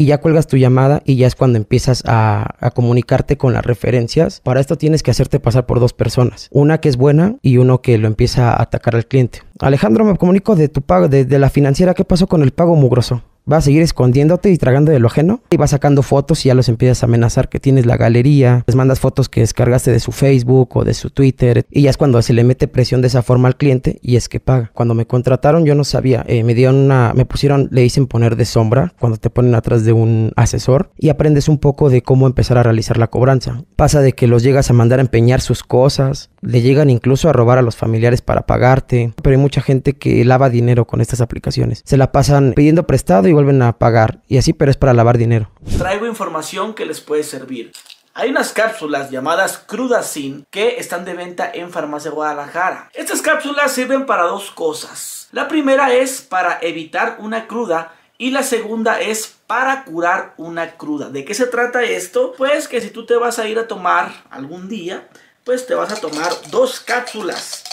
y ya cuelgas tu llamada y ya es cuando empiezas a, comunicarte con las referencias. Para esto tienes que hacerte pasar por dos personas, una que es buena y uno que lo empieza a atacar al cliente. Alejandro, me comunico de tu pago, de, de la financiera, ¿qué pasó con el pago mugroso? va a seguir escondiéndote y tragando de lo ajeno. Y vas sacando fotos y ya los empiezas a amenazar que tienes la galería. Les mandas fotos que descargaste de su Facebook o de su Twitter. Y ya es cuando se le mete presión de esa forma al cliente y es que paga. Cuando me contrataron yo no sabía. Eh, me dieron una, me pusieron, le dicen poner de sombra cuando te ponen atrás de un asesor y aprendes un poco de cómo empezar a realizar la cobranza. Pasa de que los llegas a mandar a empeñar sus cosas, le llegan incluso a robar a los familiares para pagarte. Pero hay mucha gente que lava dinero con estas aplicaciones. Se la pasan pidiendo prestado y vuelven a pagar. Y así, pero es para lavar dinero. Traigo información que les puede servir. Hay unas cápsulas llamadas Crudacin que están de venta en Farmacia Guadalajara. Estas cápsulas sirven para dos cosas. La primera es para evitar una cruda y la segunda es para curar una cruda. ¿De qué se trata esto? Pues que si tú te vas a ir a tomar algún día, pues te vas a tomar dos cápsulas.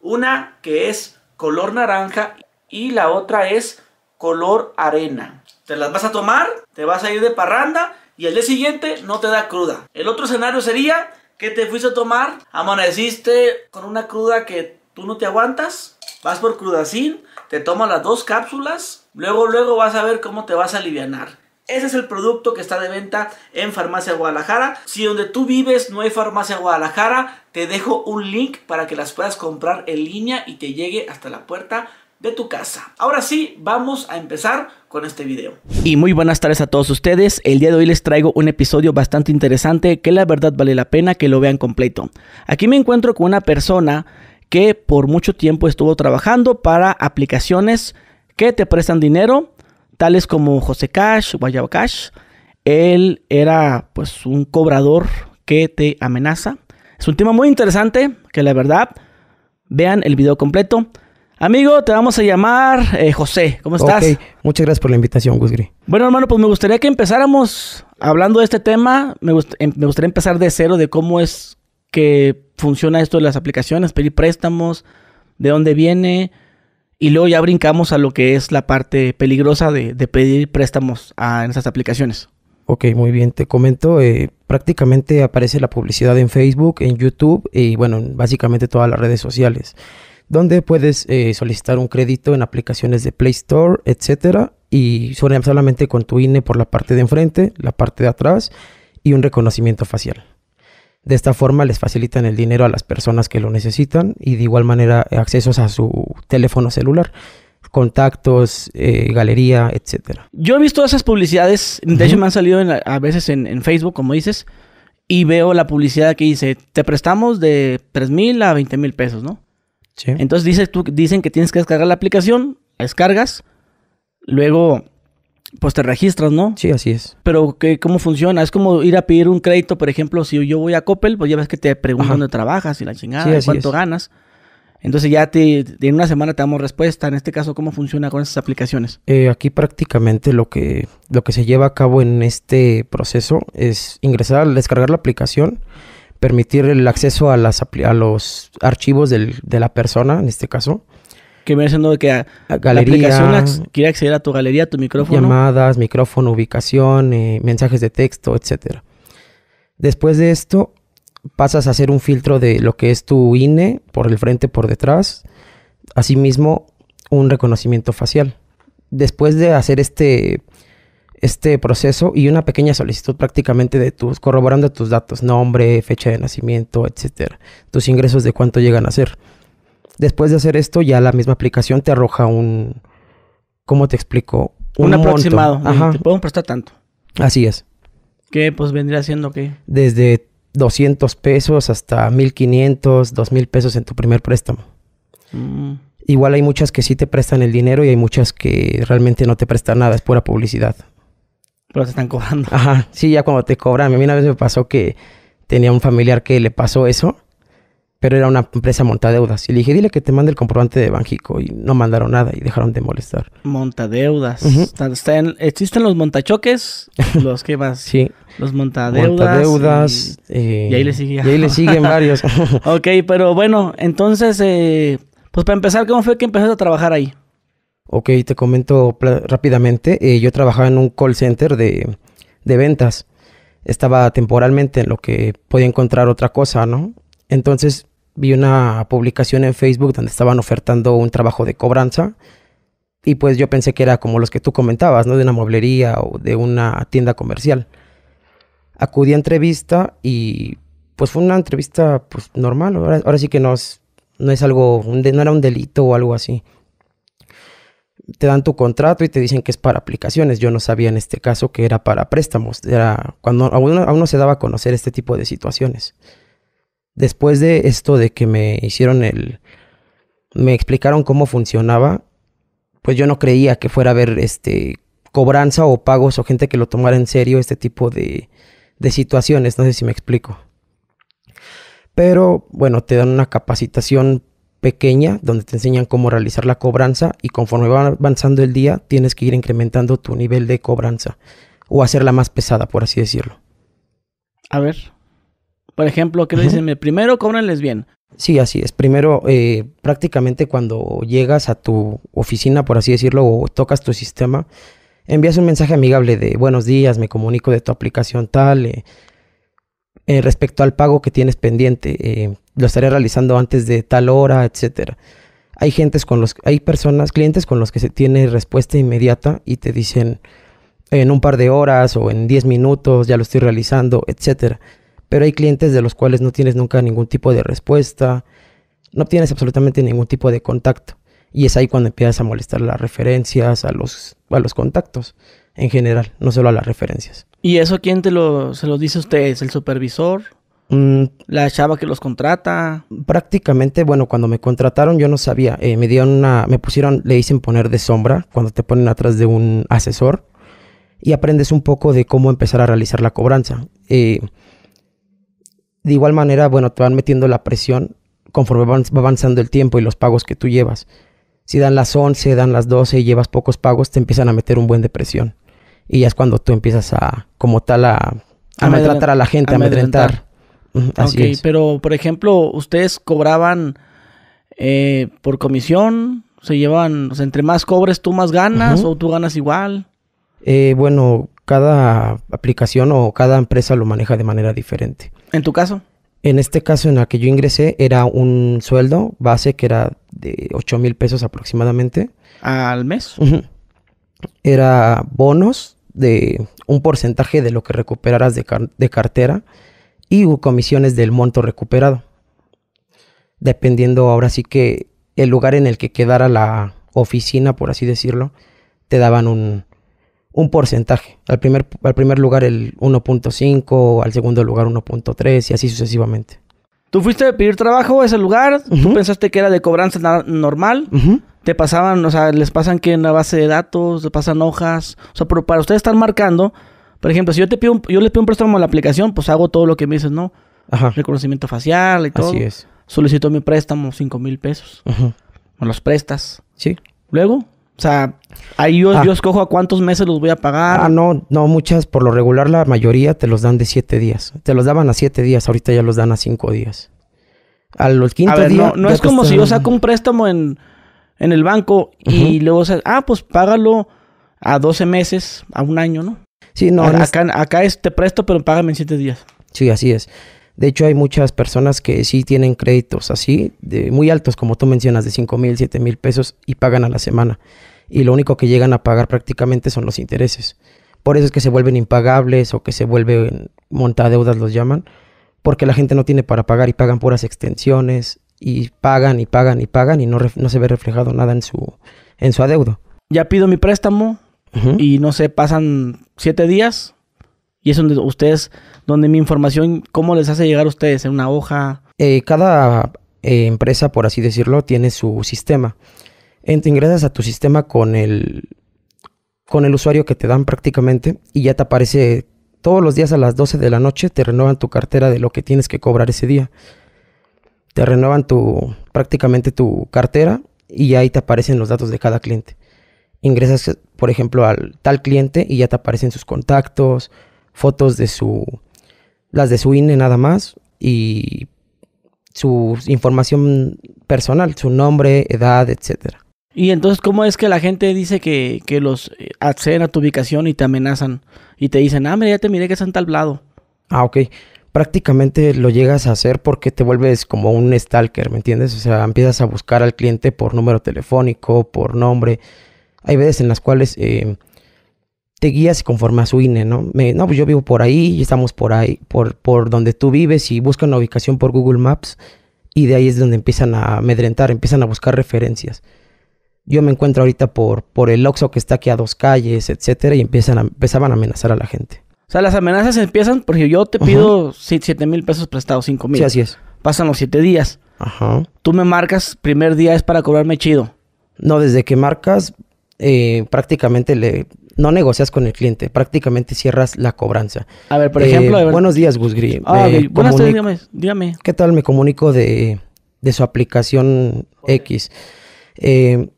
Una que es color naranja y la otra es color arena. Te las vas a tomar, te vas a ir de parranda y el día siguiente no te da cruda. El otro escenario sería que te fuiste a tomar, amaneciste con una cruda que tú no te aguantas, vas por crudacín, te tomas las dos cápsulas, luego luego vas a ver cómo te vas a aliviar. Ese es el producto que está de venta en Farmacia Guadalajara. Si donde tú vives no hay Farmacia Guadalajara, te dejo un link para que las puedas comprar en línea y te llegue hasta la puerta de tu casa. Ahora sí, vamos a empezar con este video. Y muy buenas tardes a todos ustedes. El día de hoy les traigo un episodio bastante interesante que la verdad vale la pena que lo vean completo. Aquí me encuentro con una persona que por mucho tiempo estuvo trabajando para aplicaciones que te prestan dinero tales como José Cash, Guayaba Cash. Él era pues un cobrador que te amenaza. Es un tema muy interesante que la verdad, vean el video completo. Amigo, te vamos a llamar eh, José. ¿Cómo estás? Muchas gracias por la invitación, Gusgri. Bueno, hermano, pues me gustaría que empezáramos hablando de este tema. Me, em, me gustaría empezar de cero de cómo es que funciona esto de las aplicaciones, pedir préstamos, de dónde viene, y luego ya brincamos a lo que es la parte peligrosa de, pedir préstamos a, en esas aplicaciones. Ok, muy bien, te comento, eh, prácticamente aparece la publicidad en Facebook, en YouTube y bueno, básicamente todas las redes sociales, donde puedes eh, solicitar un crédito en aplicaciones de Play Store, etcétera, y solamente con tu INE por la parte de enfrente, la parte de atrás y un reconocimiento facial. De esta forma les facilitan el dinero a las personas que lo necesitan y de igual manera accesos a su teléfono celular contactos, eh, galería, etcétera. Yo he visto esas publicidades, de hecho me han salido a veces en, Facebook, como dices, y veo la publicidad que dice, te prestamos de 3 mil a 20 mil pesos, ¿no? Sí. Entonces dices, dicen que tienes que descargar la aplicación, descargas, luego pues te registras, ¿no? Sí, así es. Pero ¿qué, ¿cómo funciona? Es como ir a pedir un crédito, por ejemplo, si yo voy a Coppel, pues ya ves que te preguntan dónde trabajas y la chingada, cuánto ganas. Entonces ya te, en una semana te damos respuesta. En este caso, ¿cómo funciona con esas aplicaciones? Eh, aquí prácticamente lo que, lo que se lleva a cabo en este proceso es ingresar, descargar la aplicación, permitir el acceso a, las, a los archivos de la persona, en este caso, que viene siendo que a, la aplicación quiere acceder a tu galería, a tu micrófono. Llamadas, micrófono, ubicación, eh, mensajes de texto, etc. Después de esto, pasas a hacer un filtro de lo que es tu INE por el frente, por detrás. Asimismo, un reconocimiento facial. Después de hacer este, este proceso y una pequeña solicitud prácticamente de tus, corroborando tus datos, nombre, fecha de nacimiento, etcétera, tus ingresos de cuánto llegan a ser. Después de hacer esto, ya la misma aplicación te arroja un. ¿Cómo te explico? Un, aproximado. Ajá. Te podemos prestar tanto. Así es. ¿Qué? pues vendría siendo ¿qué? Desde 200 pesos hasta 1500, 2000 pesos en tu primer préstamo. Mm. Igual hay muchas que sí te prestan el dinero y hay muchas que realmente no te prestan nada, es pura publicidad. Pero se están cobrando. Ajá, sí, ya cuando te cobran. A mí una vez me pasó que tenía un familiar que le pasó eso pero era una empresa montadeudas. Y le dije, dile que te mande el comprobante de Banjico. Y no mandaron nada y dejaron de molestar. Montadeudas. deudas existen los montachoques, los que vas... sí. Los montadeudas. Montadeudas. Y, eh, ahí le Y ahí siguen varios. ok, pero bueno, entonces, eh, pues para empezar, ¿cómo fue que empezaste a trabajar ahí? Ok, te comento rápidamente. Eh, yo trabajaba en un call center de, de ventas. Estaba temporalmente en lo que podía encontrar otra cosa, ¿no? Entonces vi una publicación en Facebook donde estaban ofertando un trabajo de cobranza y pues yo pensé que era como los que tú comentabas, ¿no? De una mueblería o de una tienda comercial. Acudí a entrevista y pues fue una entrevista pues normal, ahora, sí que no es, no es algo, no era un delito o algo así. Te dan tu contrato y te dicen que es para aplicaciones. Yo no sabía en este caso que era para préstamos. Era cuando aún no se daba a conocer este tipo de situaciones después de esto de que me hicieron el... me explicaron cómo funcionaba, pues yo no creía que fuera a haber este cobranza o pagos o gente que lo tomara en serio este tipo de, de situaciones, no sé si me explico. Pero bueno, te dan una capacitación pequeña donde te enseñan cómo realizar la cobranza y conforme va avanzando el día tienes que ir incrementando tu nivel de cobranza o hacerla más pesada, por así decirlo. A ver, por ejemplo, que le dicen, primero cóbranles bien. Sí, así es. Primero, eh, prácticamente cuando llegas a tu oficina, por así decirlo, o tocas tu sistema, envías un mensaje amigable de buenos días, me comunico de tu aplicación tal. Eh, eh, respecto al pago que tienes pendiente, lo estaré realizando antes de tal hora, etcétera. Hay gentes con los, hay personas, clientes con los que se tiene respuesta inmediata y te dicen en un par de horas o en 10 minutos ya lo estoy realizando, etcétera pero hay clientes de los cuales no tienes nunca ningún tipo de respuesta, no tienes absolutamente ningún tipo de contacto. Y es ahí cuando empiezas a molestar las referencias, a los, a los contactos en general, no solo a las referencias. ¿Y eso quién te lo, se lo dice a ustedes? ¿El supervisor? Mm. ¿La chava que los contrata? Prácticamente, bueno, cuando me contrataron yo no sabía. Eh, me dieron una, me pusieron, le dicen poner de sombra cuando te ponen atrás de un asesor y aprendes un poco de cómo empezar a realizar la cobranza. Eh, de igual manera, bueno, te van metiendo la presión conforme va avanzando el tiempo y los pagos que tú llevas. Si dan las 11, dan las 12 y llevas pocos pagos, te empiezan a meter un buen depresión. Y ya es cuando tú empiezas a, como tal, a, a maltratar a la gente, a amedrentar. Así pero por ejemplo, ustedes cobraban eh, por comisión, se llevan, o sea, entre más cobres tú más ganas o tú ganas igual. Eh, bueno, cada aplicación o cada empresa lo maneja de manera diferente. ¿En tu caso? En este caso en el que yo ingresé era un sueldo base que era de 8 mil pesos aproximadamente. ¿Al mes? Era bonos de un porcentaje de lo que recuperaras de cartera y comisiones del monto recuperado. Dependiendo ahora sí que el lugar en el que quedara la oficina, por así decirlo, te daban un, un porcentaje. Al primer, al primer lugar el 1.5, al segundo lugar 1.3 y así sucesivamente. Tú fuiste a pedir trabajo a ese lugar, tú pensaste que era de cobranza normal, te pasaban, o sea, les pasan que en la base de datos, te pasan hojas, o sea, pero para ustedes están marcando, por ejemplo, si yo te pido, yo les pido un préstamo a la aplicación, pues hago todo lo que me dices, ¿no? Ajá. Reconocimiento facial y todo. Así es. Solicito mi préstamo, 5 mil pesos. Ajá. los prestas. Sí. Luego, o sea, ahí yo, ah. yo, escojo a cuántos meses los voy a pagar. Ah, no, no, muchas, por lo regular la mayoría te los dan de siete días. Te los daban a siete días, ahorita ya los dan a cinco días. Al quinto a día, No, no es como si yo saco un préstamo en, el banco y luego, ah, pues págalo a 12 meses, a un año, ¿no? Sí, no. acá, te presto, pero págame en siete días. Sí, así es. De hecho, hay muchas personas que sí tienen créditos así, de muy altos, como tú mencionas, de cinco mil, siete mil pesos y pagan a la semana y lo único que llegan a pagar prácticamente son los intereses. Por eso es que se vuelven impagables o que se vuelven montadeudas los llaman, porque la gente no tiene para pagar y pagan puras extensiones y pagan y pagan y pagan y no, no se ve reflejado nada en su, en su adeudo. Ya pido mi préstamo y no sé, pasan siete días y es donde ustedes, donde mi información, ¿cómo les hace llegar a ustedes? ¿En una hoja? Eh, cada eh, empresa, por así decirlo, tiene su sistema ingresas a tu sistema con el, con el usuario que te dan prácticamente y ya te aparece todos los días a las 12 de la noche, te renuevan tu cartera de lo que tienes que cobrar ese día. Te renuevan tu, prácticamente tu cartera y ahí te aparecen los datos de cada cliente. Ingresas, por ejemplo, al tal cliente y ya te aparecen sus contactos, fotos de su, las de su INE nada más y su información personal, su nombre, edad, etcétera. Y entonces, ¿cómo es que la gente dice que, que los eh, acceden a tu ubicación y te amenazan? Y te dicen, ah, mira, ya te miré que están tal lado. Ah, ok. Prácticamente lo llegas a hacer porque te vuelves como un stalker, ¿me entiendes? O sea, empiezas a buscar al cliente por número telefónico, por nombre. Hay veces en las cuales eh, te guías conforme a su INE, ¿no? no, pues yo vivo por ahí y estamos por ahí, por, por donde tú vives y buscan la ubicación por Google Maps y de ahí es donde empiezan a amedrentar, empiezan a buscar referencias yo me encuentro ahorita por, por el Oxxo que está aquí a dos calles, etcétera, y empiezan a, empezaban a amenazar a la gente. O sea, las amenazas empiezan porque yo te pido 7 mil pesos prestados, 5 mil. Sí, así es. Pasan los 7 días. Ajá. Tú me marcas, primer día es para cobrarme chido. No, desde que marcas, eh, prácticamente le, no negocias con el cliente, prácticamente cierras la cobranza. A ver, por eh, ejemplo. Buenos días, Gus ah, Buenas tardes, dígame, ¿Qué tal? Me comunico de, su aplicación X. Eh,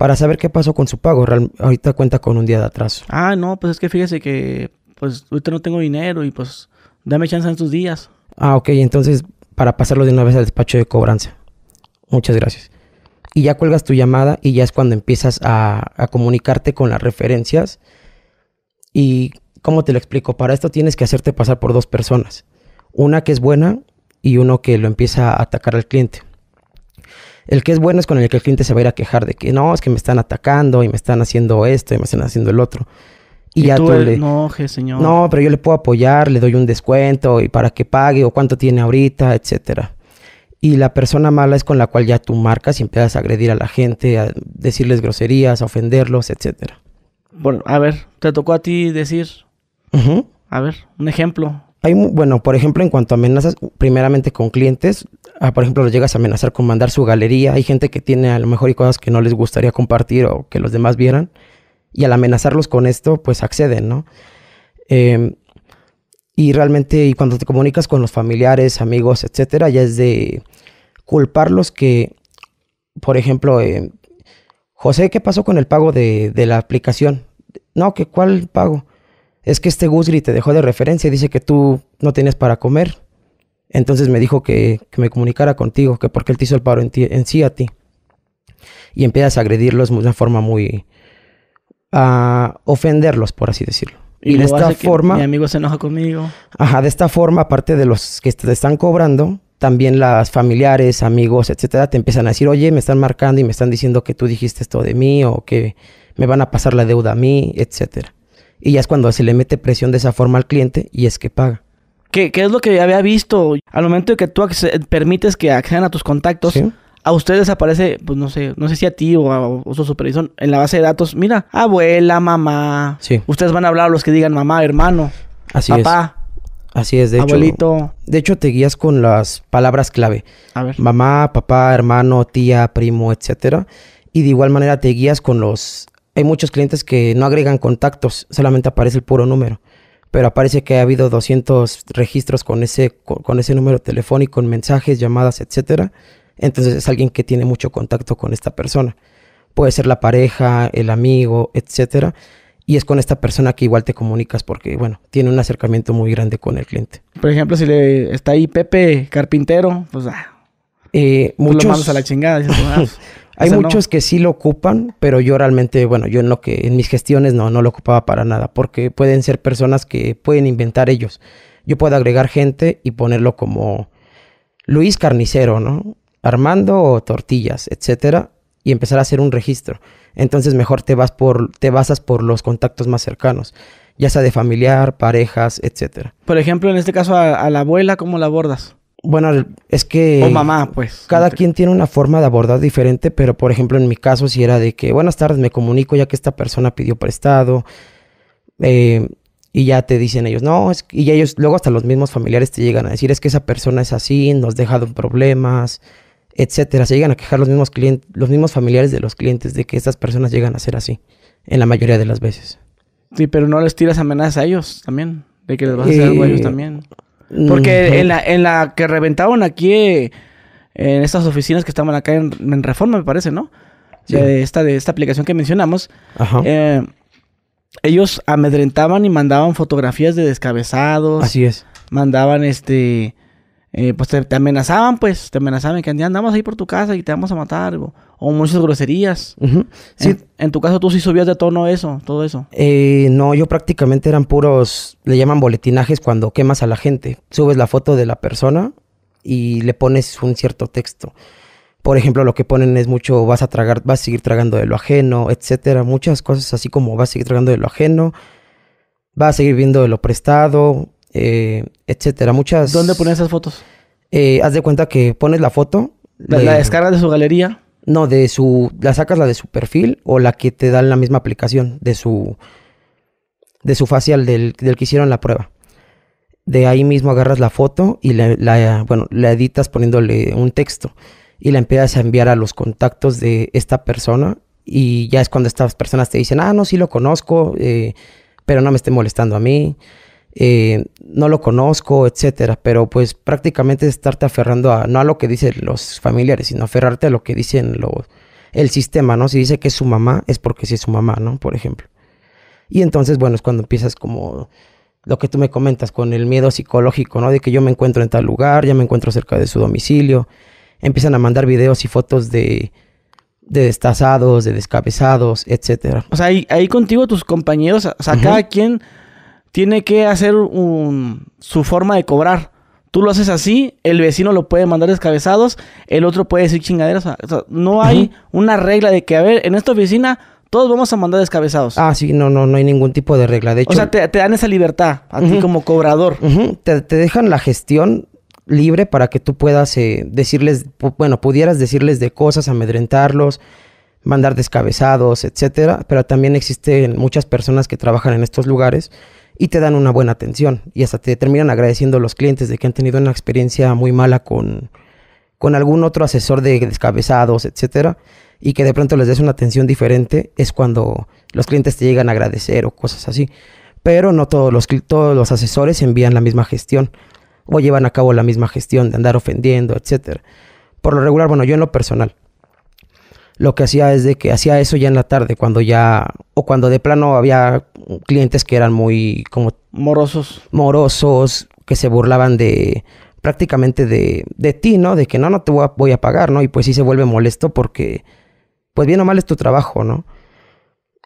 para saber qué pasó con su pago. ahorita cuenta con un día de atraso. Ah, no, pues es que fíjese que pues ahorita no tengo dinero y pues dame chance en tus días. Ah, ok, entonces para pasarlo de una vez al despacho de cobranza. Muchas gracias. Y ya cuelgas tu llamada y ya es cuando empiezas a, a comunicarte con las referencias. Y, ¿cómo te lo explico? Para esto tienes que hacerte pasar por dos personas. Una que es buena y uno que lo empieza a atacar al cliente. El que es bueno es con el que el cliente se va a ir a quejar de que no, es que me están atacando y me están haciendo esto y me están haciendo el otro. Y, ya tú, enoje, señor. No, pero yo le puedo apoyar, le doy un descuento y para que pague o cuánto tiene ahorita, etcétera. Y la persona mala es con la cual ya tú marcas y empiezas a agredir a la gente, a decirles groserías, a ofenderlos, etcétera. Bueno, a ver, te tocó a ti decir. A ver, un ejemplo. Hay, bueno, por ejemplo, en cuanto a amenazas, primeramente con clientes, Ah, por ejemplo, los llegas a amenazar con mandar su galería. Hay gente que tiene a lo mejor y cosas que no les gustaría compartir o que los demás vieran. Y al amenazarlos con esto, pues acceden, ¿no? Em, y realmente, cuando te comunicas con los familiares, amigos, etcétera, ya es de culparlos que, por ejemplo, eh, José, ¿qué pasó con el pago de, la aplicación? No, que cuál pago. Es que este Guzgri te dejó de referencia y dice que tú no tienes para comer. Entonces me dijo que, me comunicara contigo, que porque él te hizo el paro en, en sí a ti. Y empiezas a agredirlos de una forma muy... a ofenderlos, por así decirlo. Y, de esta forma... Mi amigo se enoja conmigo. Ajá, de esta forma, aparte de los que te están cobrando, también las familiares, amigos, etcétera, te empiezan a decir, oye, me están marcando y me están diciendo que tú dijiste esto de mí o que me van a pasar la deuda a mí, etcétera. Y ya es cuando se le mete presión de esa forma al cliente y es que paga. ¿Qué, es lo que había visto? Al momento de que tú permites que accedan a tus contactos, a ustedes aparece, pues no sé, no sé si a ti o a, su supervisor, en la base de datos, mira, abuela, mamá. Sí. Ustedes van a hablar a los que digan mamá, hermano, Así papá. Así es, de abuelito. De hecho, te guías con las palabras clave. A ver. Mamá, papá, hermano, tía, primo, etcétera. Y de igual manera te guías con los. Hay muchos clientes que no agregan contactos, solamente aparece el puro número pero aparece que ha habido 200 registros con ese, con ese número telefónico, en mensajes, llamadas, etcétera. Entonces es alguien que tiene mucho contacto con esta persona. Puede ser la pareja, el amigo, etcétera. Y es con esta persona que igual te comunicas porque, bueno, tiene un acercamiento muy grande con el cliente. Por ejemplo, si le está ahí Pepe Carpintero, pues... Ah, eh, pues muchos... Lo a la chingada. Ah, pues". Hay muchos que sí lo ocupan, pero yo realmente, bueno, yo en lo que en mis gestiones no, no lo ocupaba para nada, porque pueden ser personas que pueden inventar ellos. Yo puedo agregar gente y ponerlo como Luis Carnicero, ¿no? Armando o tortillas, etcétera, y empezar a hacer un registro. Entonces mejor te vas por, te basas por los contactos más cercanos, ya sea de familiar, parejas, etcétera. Por ejemplo, en este caso a, a la abuela, ¿cómo la abordas? bueno, es que... O mamá, pues. Cada quien tiene una forma de abordar diferente, pero por ejemplo en mi caso si era de que, buenas tardes, me comunico ya que esta persona pidió prestado. Eh, y ya te dicen ellos, no, es... y ellos luego hasta los mismos familiares te llegan a decir, es que esa persona es así, nos ha dejado problemas, etcétera. Se llegan a quejar los mismos clientes, los mismos familiares de los clientes de que estas personas llegan a ser así, en la mayoría de las veces. Sí, pero no les tiras amenazas a ellos también, de que les vas a hacer algo a ellos eh, también. Porque en, la, que reventaban aquí, en estas oficinas que estaban acá en, Reforma, me parece, ¿no? De, esta, de esta aplicación que mencionamos. Eh, ellos amedrentaban y mandaban fotografías de descabezados. Así es. Mandaban este eh, pues te, amenazaban, pues, te amenazaban que andamos ahí por tu casa y te vamos a matar, o, muchas groserías. en, tu caso tú sí subías de tono eso, todo eso. Eh, no, yo prácticamente eran puros, le llaman boletinajes cuando quemas a la gente. Subes la foto de la persona y le pones un cierto texto. Por ejemplo, lo que ponen es mucho, vas a tragar, vas a seguir tragando de lo ajeno, etcétera. Muchas cosas así como vas a seguir tragando de lo ajeno, vas a seguir viendo de lo prestado, eh, etcétera. Muchas. ¿Dónde pones esas fotos? Eh, haz de cuenta que pones la foto. La, descargas de su galería. No, de su. La sacas la de su perfil o la que te da la misma aplicación de su. De su facial, del, del que hicieron la prueba. De ahí mismo agarras la foto y la, bueno, la editas poniéndole un texto y la empiezas a enviar a los contactos de esta persona y ya es cuando estas personas te dicen, ah, no, sí lo conozco, eh, pero no me esté molestando a mí eh, no lo conozco, etcétera. Pero pues prácticamente es estarte aferrando a, no a lo que dicen los familiares, sino aferrarte a lo que dicen los, el sistema, ¿no? Si dice que es su mamá, es porque sí es su mamá, ¿no? Por ejemplo. Y entonces, bueno, es cuando empiezas como lo que tú me comentas con el miedo psicológico, ¿no? De que yo me encuentro en tal lugar, ya me encuentro cerca de su domicilio. Empiezan a mandar videos y fotos de, de destazados, de descabezados, etcétera. O sea, ahí, contigo tus compañeros, o sea, cada quien tiene que hacer un, su forma de cobrar. Tú lo haces así, el vecino lo puede mandar descabezados, el otro puede decir chingaderas. no hay una regla de que, a ver, en esta oficina todos vamos a mandar descabezados. Ah, sí, no, no, no hay ningún tipo de regla. De hecho, o sea, te, dan esa libertad a ti como cobrador. te, dejan la gestión libre para que tú puedas eh, decirles, bueno, pudieras decirles de cosas, amedrentarlos, mandar descabezados, etcétera. Pero también existen muchas personas que trabajan en estos lugares y te dan una buena atención y hasta te terminan agradeciendo a los clientes de que han tenido una experiencia muy mala con, con algún otro asesor de descabezados, etcétera, y que de pronto les des una atención diferente, es cuando los clientes te llegan a agradecer o cosas así. Pero no todos los, todos los asesores envían la misma gestión o llevan a cabo la misma gestión de andar ofendiendo, etcétera. Por lo regular, bueno, yo en lo personal, lo que hacía es de que hacía eso ya en la tarde, cuando ya, o cuando de plano había clientes que eran muy como... Morosos. Morosos, que se burlaban de prácticamente de, de ti, ¿no? De que no, no te voy a, pagar, ¿no? Y pues sí se vuelve molesto porque, pues bien o mal es tu trabajo, ¿no?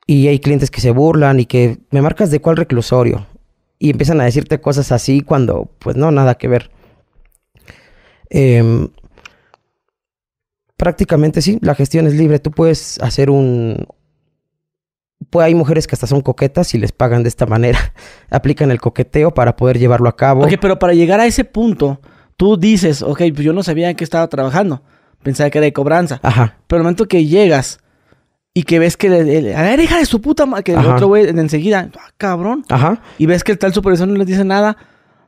Y hay clientes que se burlan y que me marcas de cuál reclusorio. Y empiezan a decirte cosas así cuando, pues no, nada que ver. Em, prácticamente sí, la gestión es libre. Tú puedes hacer un, pues, hay mujeres que hasta son coquetas y les pagan de esta manera. Aplican el coqueteo para poder llevarlo a cabo. Ok, pero para llegar a ese punto, tú dices, ok, pues yo no sabía en qué estaba trabajando. Pensaba que era de cobranza. Ajá. Pero el momento que llegas y que ves que a ver, hija de su puta que el otro güey enseguida, ah, cabrón. Ajá. Y ves que el tal supervisor no les dice nada.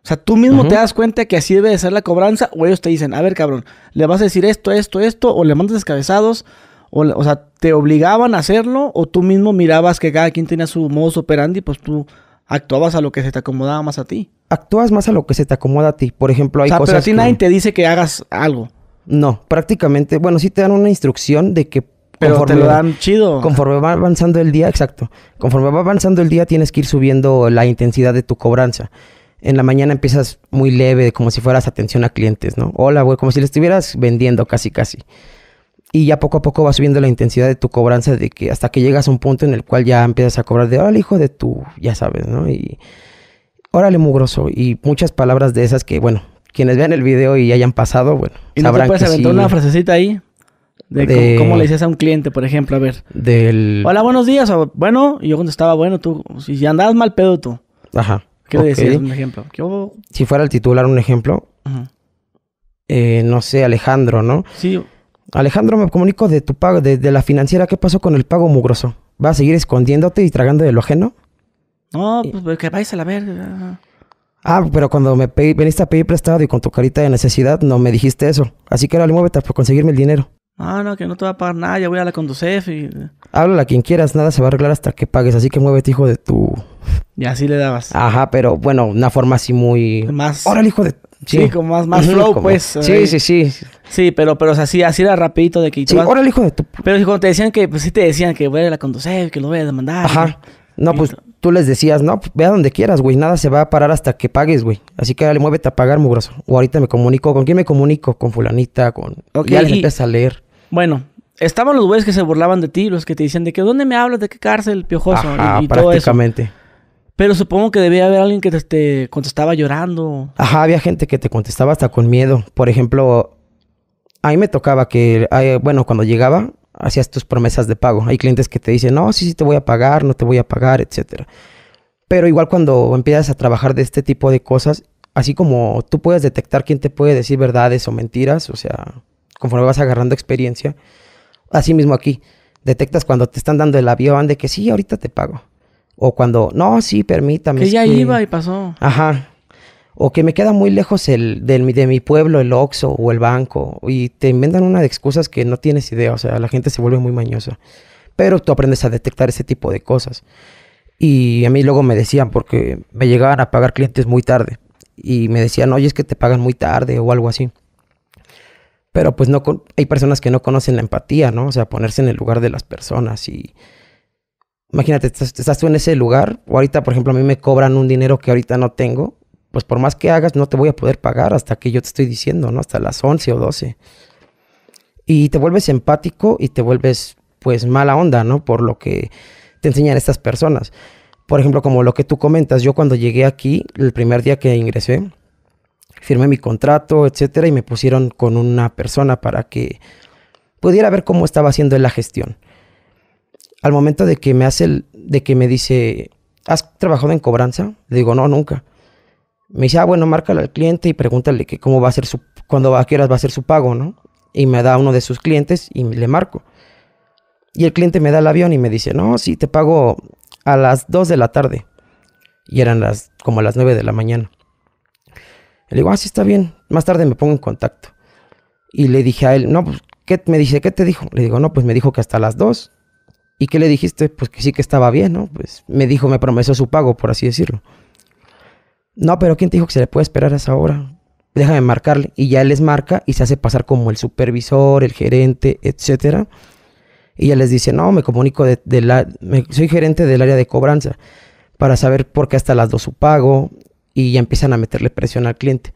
O sea, tú mismo te das cuenta que así debe de ser la cobranza, o ellos te dicen, a ver, cabrón, le vas a decir esto, esto, esto, o le mandas descabezados, o, sea, te obligaban a hacerlo o tú mismo mirabas que cada quien tenía su modus operandi, pues tú actuabas a lo que se te acomodaba más a ti. Actúas más a lo que se te acomoda a ti. Por ejemplo, hay o sea, pero a ti nadie te dice que hagas algo. No, prácticamente, bueno, sí te dan una instrucción de que pero te lo dan chido. Conforme va avanzando el día, exacto. Conforme va avanzando el día tienes que ir subiendo la intensidad de tu cobranza. En la mañana empiezas muy leve, como si fueras atención a clientes, ¿no? Hola, güey, como si le estuvieras vendiendo casi casi y ya poco a poco va subiendo la intensidad de tu cobranza de que hasta que llegas a un punto en el cual ya empiezas a cobrar de, órale, hijo de tu, ya sabes, ¿no? Y órale, mugroso. Y muchas palabras de esas que, bueno, quienes vean el video y hayan pasado, bueno, ¿Y sabrán aventar una frasecita ahí? De, cómo, le dices a un cliente, por ejemplo, a ver. Del... Hola, buenos días. bueno, y yo estaba bueno, tú, si andabas mal pedo tú. Ajá. ¿Qué decir Un ejemplo. Si fuera el titular, un ejemplo. Eh, no sé, Alejandro, ¿no? Sí. Alejandro, me comunico de tu pago, de, la financiera. ¿Qué pasó con el pago mugroso? ¿Vas a seguir escondiéndote y tragando de lo ajeno? No, pues, pues que vais a la verga. Ah, pero cuando me veniste viniste a pedir prestado y con tu carita de necesidad no me dijiste eso. Así que ahora le muévete por conseguirme el dinero. Ah, no, que no te va a pagar nada, ya voy a la Conducef y... Háblala quien quieras, nada se va a arreglar hasta que pagues, así que muévete, hijo de tu... Y así le dabas. Ajá, pero bueno, una forma así muy... Pues más... el hijo de... Sí, como más, más flow, pues. Sí, eh. sí, sí. Sí, pero, pero o así era rapidito de que... Sí, el hijo de tu... Pero cuando te decían que... Pues sí te decían que voy a ir la conducir, que lo voy a demandar. Ajá. No, pues tú les decías, no, pues, ve a donde quieras, güey. Nada se va a parar hasta que pagues, güey. Así que dale, muévete a pagar, mugroso. O ahorita me comunico. ¿Con quién me comunico? Con fulanita, con... ya les y... a leer. Bueno, estaban los güeyes que se burlaban de ti, los que te decían de que dónde me hablas, de qué cárcel, piojoso, y, prácticamente. Todo pero supongo que debía haber alguien que te, contestaba llorando. Ajá, había gente que te contestaba hasta con miedo. Por ejemplo, a mí me tocaba que, eh, bueno, cuando llegaba, hacías tus promesas de pago. Hay clientes que te dicen, no, sí, sí, te voy a pagar, no te voy a pagar, etcétera. Pero igual cuando empiezas a trabajar de este tipo de cosas, así como tú puedes detectar quién te puede decir verdades o mentiras, o sea, conforme vas agarrando experiencia, así mismo aquí, detectas cuando te están dando el avión de que sí, ahorita te pago. O cuando, no, sí, permítame. Que ya iba y pasó. Ajá. O que me queda muy lejos el, del, de mi pueblo, el Oxo o el banco. Y te inventan una de excusas que no tienes idea. O sea, la gente se vuelve muy mañosa. Pero tú aprendes a detectar ese tipo de cosas. Y a mí luego me decían, porque me llegaban a pagar clientes muy tarde. Y me decían, oye, es que te pagan muy tarde o algo así. Pero pues no, hay personas que no conocen la empatía, ¿no? O sea, ponerse en el lugar de las personas y Imagínate, estás, tú en ese lugar, o ahorita, por ejemplo, a mí me cobran un dinero que ahorita no tengo, pues por más que hagas, no te voy a poder pagar hasta que yo te estoy diciendo, ¿no? Hasta las 11 o 12. Y te vuelves empático y te vuelves, pues, mala onda, ¿no? Por lo que te enseñan estas personas. Por ejemplo, como lo que tú comentas, yo cuando llegué aquí, el primer día que ingresé, firmé mi contrato, etcétera, y me pusieron con una persona para que pudiera ver cómo estaba haciendo la gestión al momento de que me hace el, de que me dice, ¿has trabajado en cobranza? Le digo, no, nunca. Me dice, ah, bueno, márcale al cliente y pregúntale que cómo va a ser su, cuando va, a va a ser su pago, ¿no? Y me da uno de sus clientes y le marco. Y el cliente me da el avión y me dice, no, sí, te pago a las 2 de la tarde. Y eran las, como a las 9 de la mañana. Le digo, ah, sí, está bien. Más tarde me pongo en contacto. Y le dije a él, no, pues, ¿qué me dice? ¿Qué te dijo? Le digo, no, pues me dijo que hasta las 2. ¿Y qué le dijiste? Pues que sí que estaba bien, ¿no? Pues me dijo, me prometió su pago, por así decirlo. No, pero ¿quién te dijo que se le puede esperar a esa hora? Déjame marcarle. Y ya les marca y se hace pasar como el supervisor, el gerente, etcétera. Y ya les dice, no, me comunico de, la... soy gerente del área de cobranza para saber por qué hasta las dos su pago y ya empiezan a meterle presión al cliente.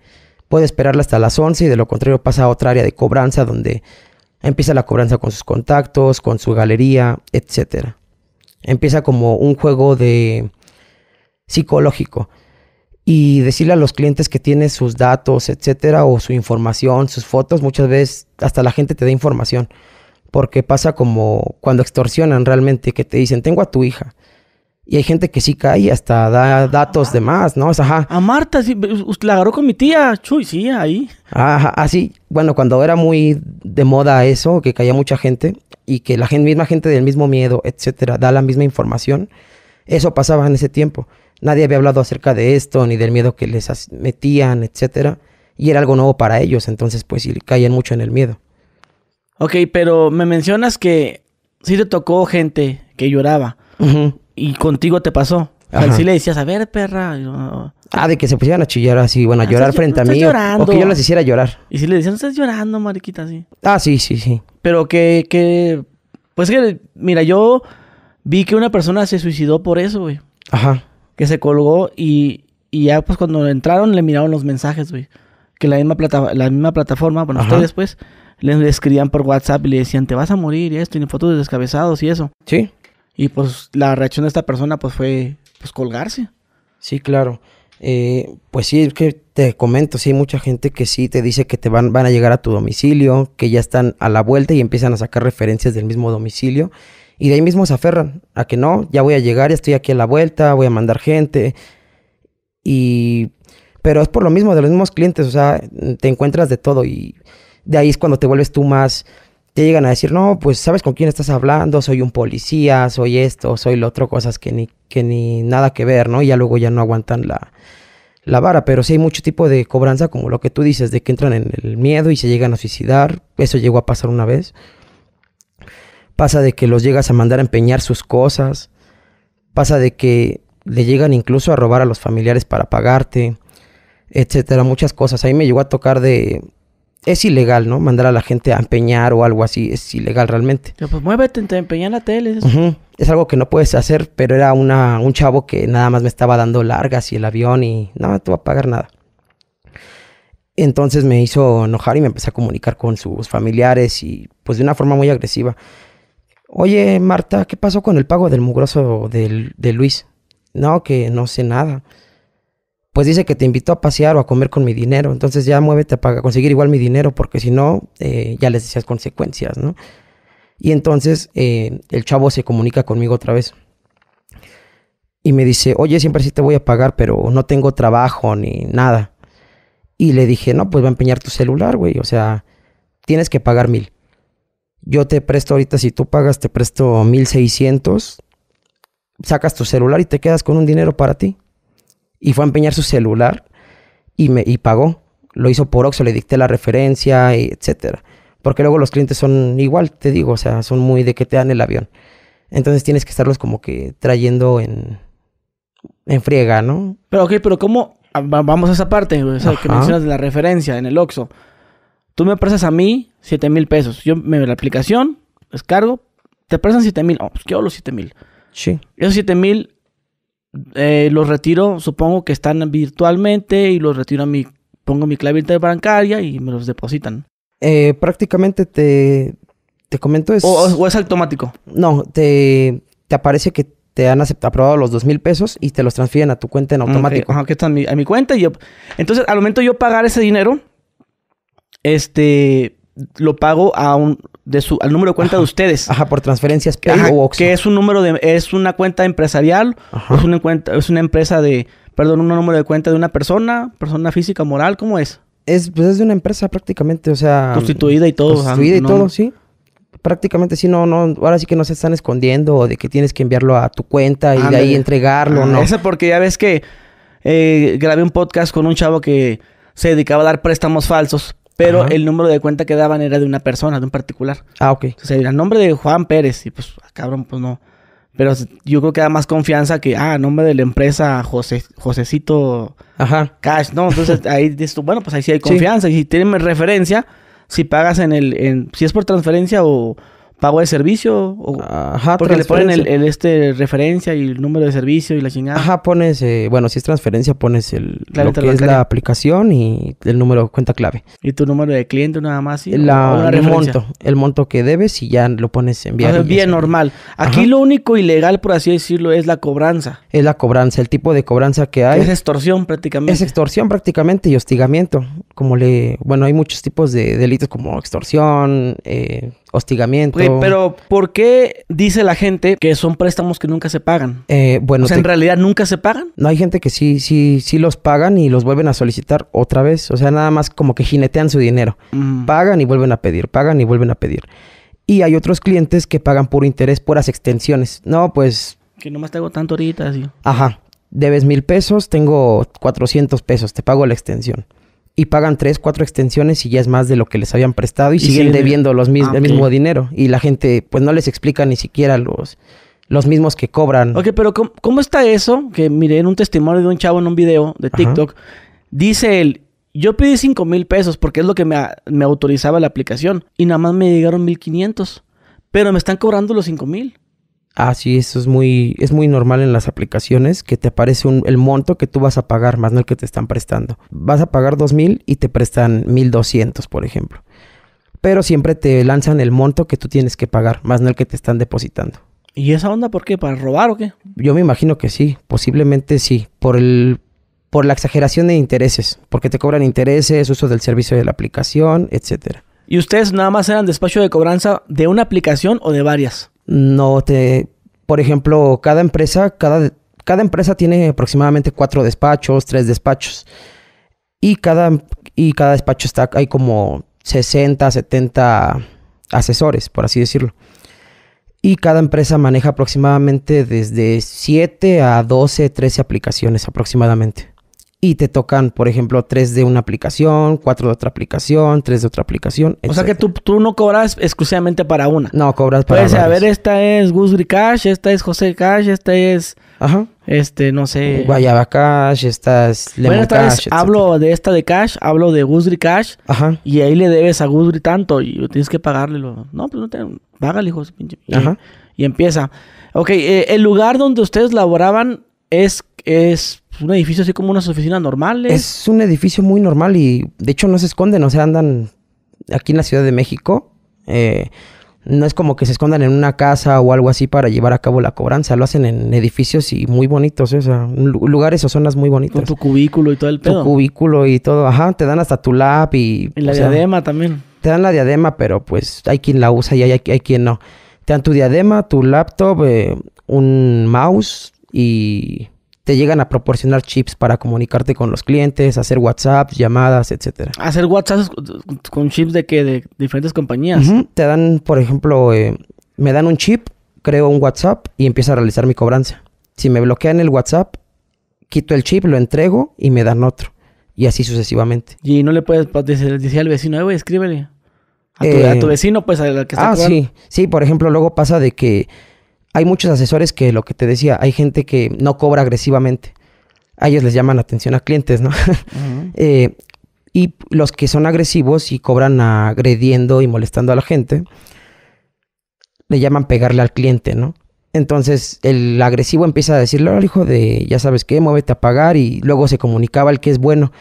Puede esperarle hasta las 11 y de lo contrario pasa a otra área de cobranza donde Empieza la cobranza con sus contactos, con su galería, etc. Empieza como un juego de psicológico y decirle a los clientes que tiene sus datos, etcétera, o su información, sus fotos. Muchas veces hasta la gente te da información porque pasa como cuando extorsionan realmente, que te dicen, tengo a tu hija. Y hay gente que sí cae hasta da datos de más, ¿no? ajá. A Marta, sí, la agarró con mi tía, chuy, sí, ahí. Ajá, así. Bueno, cuando era muy de moda eso, que caía mucha gente y que la misma gente del mismo miedo, etcétera, da la misma información, eso pasaba en ese tiempo. Nadie había hablado acerca de esto, ni del miedo que les metían, etcétera. Y era algo nuevo para ellos, entonces, pues, sí, caían mucho en el miedo. Ok, pero me mencionas que sí te tocó gente que lloraba. Ajá y contigo te pasó. si le decías, a ver, perra. Ah, de que se pusieran a chillar así, bueno, a ah, llorar frente a mí. Llorando. O que yo las hiciera llorar. Y si le decían, no estás llorando, mariquita, así. Ah, sí, sí, sí. Pero que, que. Pues que, mira, yo vi que una persona se suicidó por eso, güey. Ajá. Que se colgó y, y ya, pues cuando entraron, le miraron los mensajes, güey. Que la misma, plata, la misma plataforma, bueno, después ustedes, pues, escribían por WhatsApp y le decían, te vas a morir y esto, y fotos de descabezados y eso. Sí. Y pues la reacción de esta persona pues fue pues colgarse. Sí, claro. Eh, pues sí, es que te comento, sí, hay mucha gente que sí te dice que te van, van a llegar a tu domicilio, que ya están a la vuelta y empiezan a sacar referencias del mismo domicilio. Y de ahí mismo se aferran a que no, ya voy a llegar, ya estoy aquí a la vuelta, voy a mandar gente. Y... Pero es por lo mismo, de los mismos clientes, o sea, te encuentras de todo y de ahí es cuando te vuelves tú más te llegan a decir, no, pues sabes con quién estás hablando, soy un policía, soy esto, soy lo otro, cosas que ni, que ni nada que ver, ¿no? Y ya luego ya no aguantan la, la vara, pero sí hay mucho tipo de cobranza, como lo que tú dices, de que entran en el miedo y se llegan a suicidar, eso llegó a pasar una vez. Pasa de que los llegas a mandar a empeñar sus cosas, pasa de que le llegan incluso a robar a los familiares para pagarte, etcétera, muchas cosas. ahí me llegó a tocar de es ilegal, ¿no? Mandar a la gente a empeñar o algo así es ilegal realmente. pues muévete, te empeñan la tele. Es algo que no puedes hacer, pero era una, un chavo que nada más me estaba dando largas y el avión y no, te va a pagar nada. Entonces me hizo enojar y me empecé a comunicar con sus familiares y pues de una forma muy agresiva. Oye, Marta, ¿qué pasó con el pago del mugroso de Luis? No, que no sé nada pues dice que te invitó a pasear o a comer con mi dinero. Entonces ya muévete a conseguir igual mi dinero, porque si no, eh, ya les decías consecuencias, ¿no? Y entonces eh, el chavo se comunica conmigo otra vez. Y me dice, oye, siempre sí te voy a pagar, pero no tengo trabajo ni nada. Y le dije, no, pues va a empeñar tu celular, güey. O sea, tienes que pagar mil. Yo te presto ahorita, si tú pagas, te presto mil seiscientos. Sacas tu celular y te quedas con un dinero para ti y fue a empeñar su celular y, me, y pagó. Lo hizo por Oxxo, le dicté la referencia, y etcétera. Porque luego los clientes son igual, te digo, o sea, son muy de que te dan el avión. Entonces tienes que estarlos como que trayendo en, en friega, ¿no? Pero ok, pero ¿cómo? Ah, vamos a esa parte, o sea, que mencionas de la referencia en el Oxxo. Tú me prestas a mí 7 mil pesos. Yo me la aplicación, descargo, te prestan 7 mil. Oh, pues quiero los 7 mil. Sí. Esos 7 mil eh, los retiro, supongo que están virtualmente y los retiro a mi, pongo mi clave interbancaria y me los depositan. Eh, prácticamente te, te comento eso. O, es automático. No, te, te aparece que te han aprobado los dos mil pesos y te los transfieren a tu cuenta en automático. Ajá, que está mi, a mi cuenta y yo... Entonces, al momento de yo pagar ese dinero, este, lo pago a un, de su, al número de cuenta de ustedes. Ajá, por transferencias ajá, Que es un número de, es una cuenta empresarial, es una cuenta, es una empresa de, perdón, un número de cuenta de una persona, persona física, moral, ¿cómo es? Es, pues es de una empresa prácticamente, o sea. Constituida y todo. Constituida y todo, sí. Prácticamente sí, no, no, ahora sí que no se están escondiendo de que tienes que enviarlo a tu cuenta y de ahí entregarlo, ¿no? Eso porque ya ves que eh, grabé un podcast con un chavo que se dedicaba a dar préstamos falsos pero el número de cuenta que daban era de una persona, de un particular. Ah, ok. O sea, era el nombre de Juan Pérez y pues, ah, cabrón, pues no. Pero yo creo que da más confianza que, ah, nombre de la empresa José, Josecito Ajá. Cash, ¿no? Entonces ahí dices tú, bueno, pues ahí sí hay confianza. Y si tienen referencia, si pagas en el, en, si es por transferencia o, pago de servicio. O, porque le ponen el, este referencia y el número de servicio y la chingada. Ajá, pones, eh, bueno, si es transferencia, pones el lo que es la aplicación y el número de cuenta clave. Y tu número de cliente nada más. y el monto, el monto que debes y ya lo pones enviar. bien normal. Aquí lo único ilegal, por así decirlo, es la cobranza. Es la cobranza, el tipo de cobranza que hay. Es extorsión prácticamente. Es extorsión prácticamente y hostigamiento. Como le, bueno, hay muchos tipos de delitos como extorsión, eh, hostigamiento. pero ¿por qué dice la gente que son préstamos que nunca se pagan? Eh, bueno, en realidad nunca se pagan. No hay gente que sí, sí, sí los pagan y los vuelven a solicitar otra vez. O sea, nada más como que jinetean su dinero. Mm. Pagan y vuelven a pedir, pagan y vuelven a pedir. Y hay otros clientes que pagan por interés, puras extensiones. No, pues... Que nomás tengo tanto ahorita, así. Ajá. Debes mil pesos, tengo 400 pesos, te pago la extensión y pagan tres, cuatro extensiones y ya es más de lo que les habían prestado y, siguen, debiendo los mismos ah, el mismo dinero. Y la gente, pues no les explica ni siquiera los, los mismos que cobran. Ok, pero ¿cómo, está eso? Que miré en un testimonio de un chavo en un video de TikTok, dice él, yo pedí cinco mil pesos porque es lo que me, me, autorizaba la aplicación y nada más me llegaron mil quinientos, pero me están cobrando los cinco mil. Ah, sí, eso es muy, es muy normal en las aplicaciones que te aparece el monto que tú vas a pagar, más no el que te están prestando. Vas a pagar 2.000 y te prestan 1.200, por ejemplo. Pero siempre te lanzan el monto que tú tienes que pagar, más no el que te están depositando. ¿Y esa onda por qué? ¿Para robar o qué? Yo me imagino que sí, posiblemente sí, por el por la exageración de intereses, porque te cobran intereses, uso del servicio de la aplicación, etcétera. ¿Y ustedes nada más eran despacho de cobranza de una aplicación o de varias? no te... Por ejemplo, cada empresa, cada, empresa tiene aproximadamente cuatro despachos, tres despachos. Y cada, y cada despacho está, hay como 60, 70 asesores, por así decirlo. Y cada empresa maneja aproximadamente desde 7 a 12, 13 aplicaciones aproximadamente y te tocan, por ejemplo, tres de una aplicación, cuatro de otra aplicación, tres de otra aplicación. O sea que tú, no cobras exclusivamente para una. No, cobras para Puedes, a ver, esta es Guzri Cash, esta es José Cash, esta es. Ajá. Este, no sé. Guayaba Cash, esta es Lemon bueno, esta Cash. hablo de esta de Cash, hablo de Guzri Cash. Ajá. Y ahí le debes a Gusgri tanto y tienes que pagarle. Lo... No, pues no te. Págale, hijo. Pinche. Ajá. Y empieza. Ok, eh, el lugar donde ustedes laboraban es. es un edificio así como unas oficinas normales. Es un edificio muy normal y de hecho no se esconden, o sea, andan aquí en la Ciudad de México. Eh, no es como que se escondan en una casa o algo así para llevar a cabo la cobranza. Lo hacen en edificios y muy bonitos, eh, o sea, lugares o zonas muy bonitos. Con tu cubículo y todo el pedo. Tu cubículo y todo, ajá. Te dan hasta tu lap y... la diadema también. Te dan la diadema, pero pues hay quien la usa y hay, quien no. Te dan tu diadema, tu laptop, eh, un mouse y te llegan a proporcionar chips para comunicarte con los clientes, hacer WhatsApp, llamadas, etcétera. Hacer WhatsApp con chips de que de diferentes compañías. Te dan, por ejemplo, eh, me dan un chip, creo un WhatsApp y empiezo a realizar mi cobranza. Si me bloquean el WhatsApp, quito el chip, lo entrego y me dan otro. Y así sucesivamente. Y no le puedes pues, decir al vecino, güey, escríbele. A tu, eh, vecino, pues, al que está Ah, sí. Sí, por ejemplo, luego pasa de que hay muchos asesores que lo que te decía, hay gente que no cobra agresivamente. A ellos les llaman atención a clientes, ¿no? Eh, y los que son agresivos y cobran agrediendo y molestando a la gente, le llaman pegarle al cliente, ¿no? Entonces el agresivo empieza a decirle, al hijo de, ya sabes qué, muévete a pagar y luego se comunicaba el que es bueno.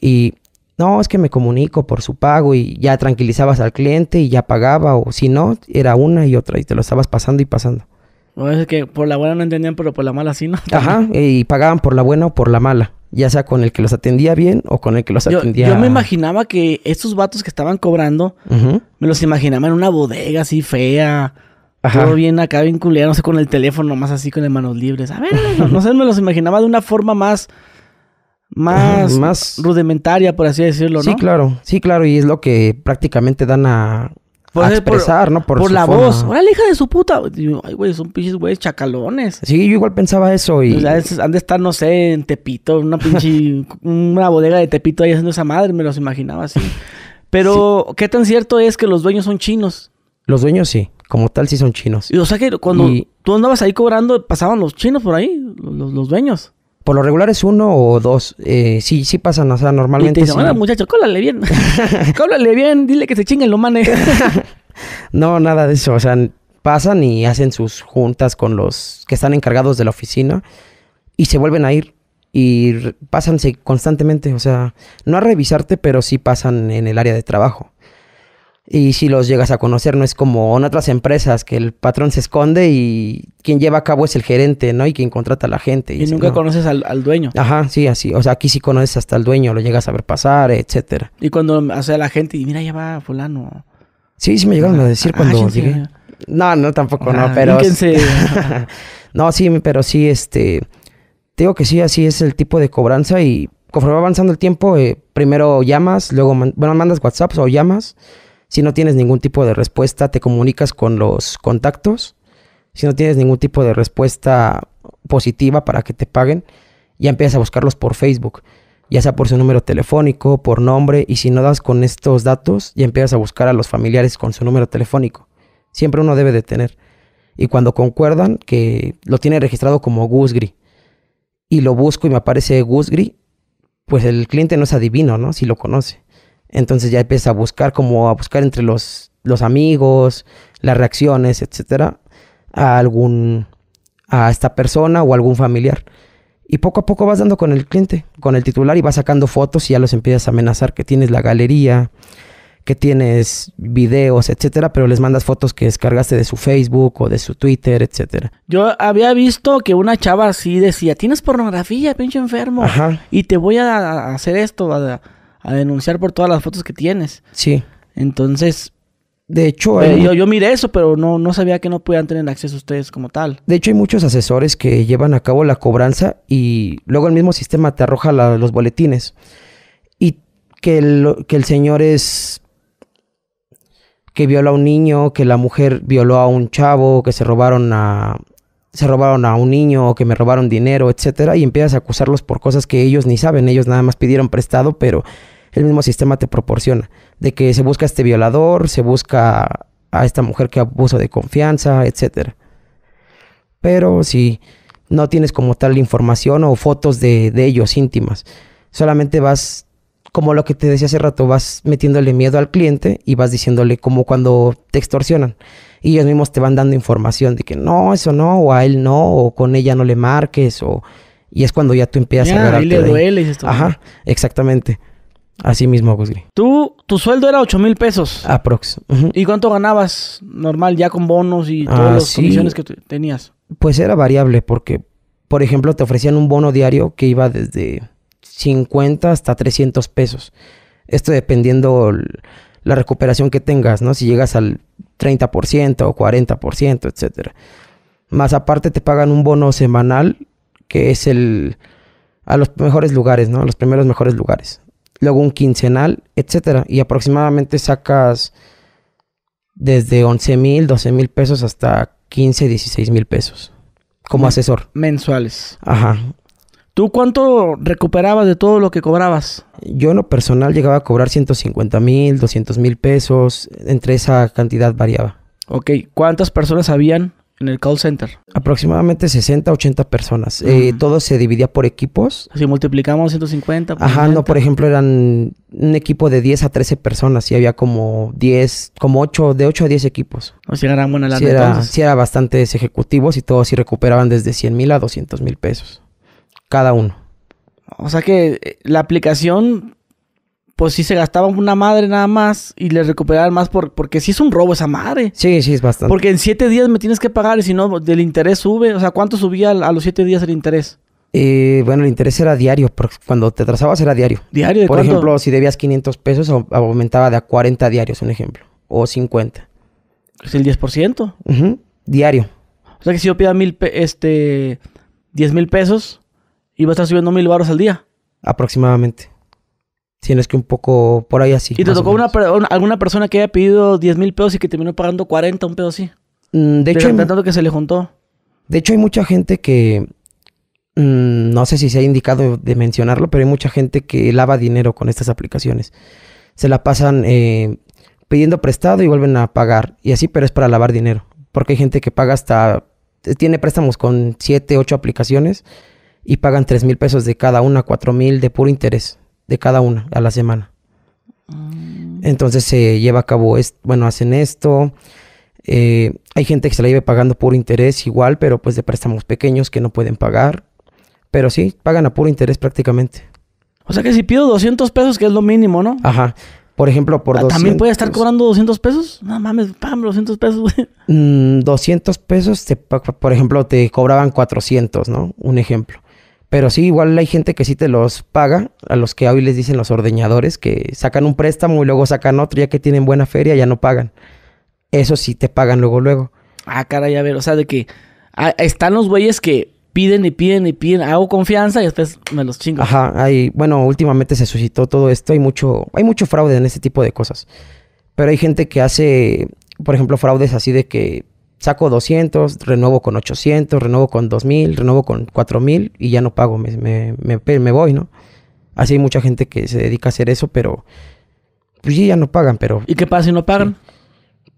Y no, es que me comunico por su pago y ya tranquilizabas al cliente y ya pagaba, o si no, era una y otra y te lo estabas pasando y pasando. No, es que por la buena no entendían, pero por la mala sí, ¿no? Ajá, y pagaban por la buena o por la mala, ya sea con el que los atendía bien o con el que los atendía... Yo me imaginaba que estos vatos que estaban cobrando, me los imaginaba en una bodega así fea, Ajá. Todo bien acá, bien no sé, con el teléfono más así, con las manos libres. A ver, no, sé, me los imaginaba de una forma más más, rudimentaria, por así decirlo, ¿no? Sí, claro, sí, claro, y es lo que prácticamente dan a, expresar, ¿no? Por, la voz. Órale, hija de su puta. Ay, güey, son pinches güeyes chacalones. Sí, yo igual pensaba eso y... O pues, sea, han de estar, no sé, en Tepito, una pinche... una bodega de Tepito ahí haciendo esa madre, me los imaginaba así. Pero, ¿qué tan cierto es que los dueños son chinos? Los dueños sí, como tal sí son chinos. o sea que cuando tú andabas ahí cobrando, pasaban los chinos por ahí, los dueños. Por lo regular es uno o dos. Eh, sí, sí pasan, o sea, normalmente. Y te cólale bien. cólale bien, dile que se chinguen lo manes. no, nada de eso. O sea, pasan y hacen sus juntas con los que están encargados de la oficina y se vuelven a ir. Y pasanse constantemente, o sea, no a revisarte, pero sí pasan en el área de trabajo. Y si los llegas a conocer, no es como en otras empresas que el patrón se esconde y quien lleva a cabo es el gerente, ¿no? Y quien contrata a la gente. Y, nunca conoces al, al, dueño. Ajá, sí, así. O sea, aquí sí conoces hasta al dueño, lo llegas a ver pasar, etcétera. Y cuando hace la gente y mira, ya va fulano. Sí, sí me llegaron a decir ah, cuando llegué. no, no, tampoco, no, ah, pero... no, sí, pero sí, este... Te digo que sí, así es el tipo de cobranza y conforme va avanzando el tiempo, eh, primero llamas, luego, bueno, mandas WhatsApp o llamas si no tienes ningún tipo de respuesta, te comunicas con los contactos. Si no tienes ningún tipo de respuesta positiva para que te paguen, ya empiezas a buscarlos por Facebook, ya sea por su número telefónico, por nombre, y si no das con estos datos, ya empiezas a buscar a los familiares con su número telefónico. Siempre uno debe de tener. Y cuando concuerdan, que lo tiene registrado como Gusgri, y lo busco y me aparece Gusgri, pues el cliente no es adivino, ¿no? Si lo conoce. Entonces ya empiezas a buscar, como a buscar entre los, los amigos, las reacciones, etcétera, a algún, a esta persona o algún familiar. Y poco a poco vas dando con el cliente, con el titular y vas sacando fotos y ya los empiezas a amenazar que tienes la galería, que tienes videos, etcétera, pero les mandas fotos que descargaste de su Facebook o de su Twitter, etcétera. Yo había visto que una chava así decía, "Tienes pornografía, pinche enfermo." Y te voy a hacer esto, a denunciar por todas las fotos que tienes. Sí. Entonces, de hecho, yo, miré eso, pero no, no sabía que no podían tener acceso a ustedes como tal. De hecho, hay muchos asesores que llevan a cabo la cobranza y luego el mismo sistema te arroja los boletines. Y que el, que el señor es que viola a un niño, que la mujer violó a un chavo, que se robaron a, se robaron a un niño o que me robaron dinero, etcétera, y empiezas a acusarlos por cosas que ellos ni saben, ellos nada más pidieron prestado, pero el mismo sistema te proporciona de que se busca a este violador, se busca a esta mujer que abuso de confianza, etcétera. Pero si no tienes como tal información o fotos de, de ellos íntimas, solamente vas como lo que te decía hace rato, vas metiéndole miedo al cliente y vas diciéndole como cuando te extorsionan y ellos mismos te van dando información de que no, eso no, o a él no, o con ella no le marques, o... Y es cuando ya tú empiezas a agarrarte. Ahí le duele. Ajá, exactamente. Así mismo, Gusli. Tú, tu sueldo era 8 mil pesos. Aprox. ¿Y cuánto ganabas normal, ya con bonos y ah, todas las sí. que tenías? Pues era variable, porque, por ejemplo, te ofrecían un bono diario que iba desde 50 hasta 300 pesos. Esto dependiendo la recuperación que tengas, ¿no? Si llegas al 30% o 40%, etcétera. Más aparte te pagan un bono semanal que es el a los mejores lugares, ¿no? A los primeros mejores lugares. Luego un quincenal, etcétera, y aproximadamente sacas desde 11 mil, 12 mil pesos hasta 15, 16 mil pesos como asesor. Mensuales. Ajá. ¿Tú cuánto recuperabas de todo lo que cobrabas? Yo en lo personal llegaba a cobrar 150 mil, 200 mil pesos, entre esa cantidad variaba. Ok, ¿cuántas personas habían en el call center? Aproximadamente 60, 80 personas. Eh, todo se dividía por equipos. Si multiplicamos 150. Por pues Ajá, no, por ejemplo, eran un equipo de 10 a 13 personas y había como 10, como 8, de 8 a 10 equipos. O sea, eran buenas las Sí, sí era bastantes ejecutivos y todos sí recuperaban desde 100 mil a 200 mil pesos cada uno. O sea que eh, la aplicación, pues sí se gastaba una madre nada más y le recuperaban más por, porque sí es un robo esa madre. Sí, sí, es bastante. Porque en siete días me tienes que pagar y si no, del interés sube. O sea, ¿cuánto subía a los siete días el interés? Eh, bueno, el interés era diario, porque cuando te trazabas era diario. ¿Diario? ¿De Por ejemplo, si debías 500 pesos, aumentaba de a 40 diarios, un ejemplo, o 50. ¿Es el 10%? Diario. O sea que si yo pida mil, este, 10 mil pesos, iba a estar subiendo mil baros al día. Aproximadamente. Si no es que un poco por ahí así. ¿Y te tocó una, alguna persona que haya pedido 10 mil pesos y que terminó pagando 40, un pedo así? Mm, de, hecho. Intentando que se le juntó. De hecho, hay mucha gente que. Mm, no sé si se ha indicado de mencionarlo, pero hay mucha gente que lava dinero con estas aplicaciones. Se la pasan eh, pidiendo prestado y vuelven a pagar. Y así, pero es para lavar dinero. Porque hay gente que paga hasta. Tiene préstamos con 7, 8 aplicaciones y pagan tres mil pesos de cada una, cuatro mil de puro interés de cada una a la semana. Mm. Entonces se lleva a cabo, esto, bueno, hacen esto. Eh, hay gente que se la lleva pagando puro interés igual, pero pues de préstamos pequeños que no pueden pagar. Pero sí, pagan a puro interés prácticamente. O sea que si pido 200 pesos, que es lo mínimo, ¿no? Ajá. Por ejemplo, por ah, ¿También ¿También puede estar cobrando 200 pesos? No mames, págame 200 pesos, güey. 200 mm, pesos, te, por ejemplo, te cobraban 400, ¿no? Un ejemplo. Pero sí, igual hay gente que sí te los paga, a los que hoy les dicen los ordeñadores, que sacan un préstamo y luego sacan otro, ya que tienen buena feria, ya no pagan. Eso sí te pagan luego, luego. Ah, caray, a ver, o sea, de que ah, están los güeyes que piden y piden y piden, hago confianza y después me los chingo. Ajá, bueno, últimamente se suscitó todo esto, hay mucho, hay mucho fraude en este tipo de cosas. Pero hay gente que hace, por ejemplo, fraudes así de que saco 200, renuevo con 800, renuevo con 2000, renuevo con 4000 y ya no pago, me, voy, ¿no? Así hay mucha gente que se dedica a hacer eso, pero pues ya no pagan, pero... ¿Y qué pasa si no pagan?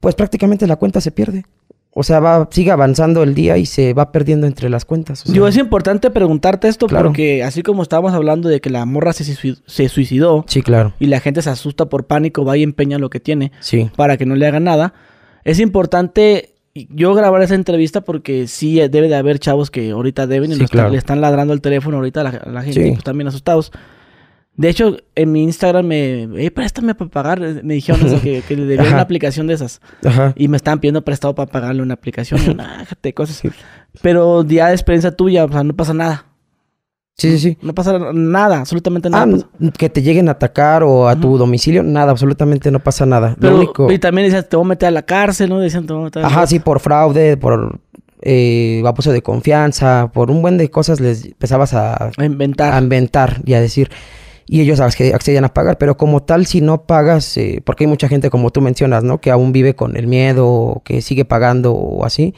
Pues prácticamente la cuenta se pierde. O sea, va, sigue avanzando el día y se va perdiendo entre las cuentas. Yo es importante preguntarte esto porque así como estábamos hablando de que la morra se, se, suicidó. Sí, claro. Y la gente se asusta por pánico, va y empeña lo que tiene. Sí. Para que no le haga nada. Es importante yo grabar esa entrevista porque sí eh, debe de haber chavos que ahorita deben y le están ladrando el teléfono ahorita a la, gente, pues, también pues están asustados. De hecho, en mi Instagram me, eh, préstame para pagar, me dijeron eso, que, le debía una aplicación de esas. Ajá. Y me estaban pidiendo prestado para pagarle una aplicación, de cosas. Pero día de experiencia tuya, o sea, no pasa nada. Sí, sí, sí. No pasa nada, absolutamente nada. Ah, que te lleguen a atacar o a tu domicilio, nada, absolutamente no pasa nada. Y también dices, te voy a meter a la cárcel, ¿no? Dicen, te Ajá, sí, por fraude, por eh, abuso de confianza, por un buen de cosas les empezabas a... inventar. A inventar y a decir... Y ellos accedían a pagar, pero como tal, si no pagas, eh, porque hay mucha gente, como tú mencionas, ¿no? Que aún vive con el miedo, que sigue pagando o así,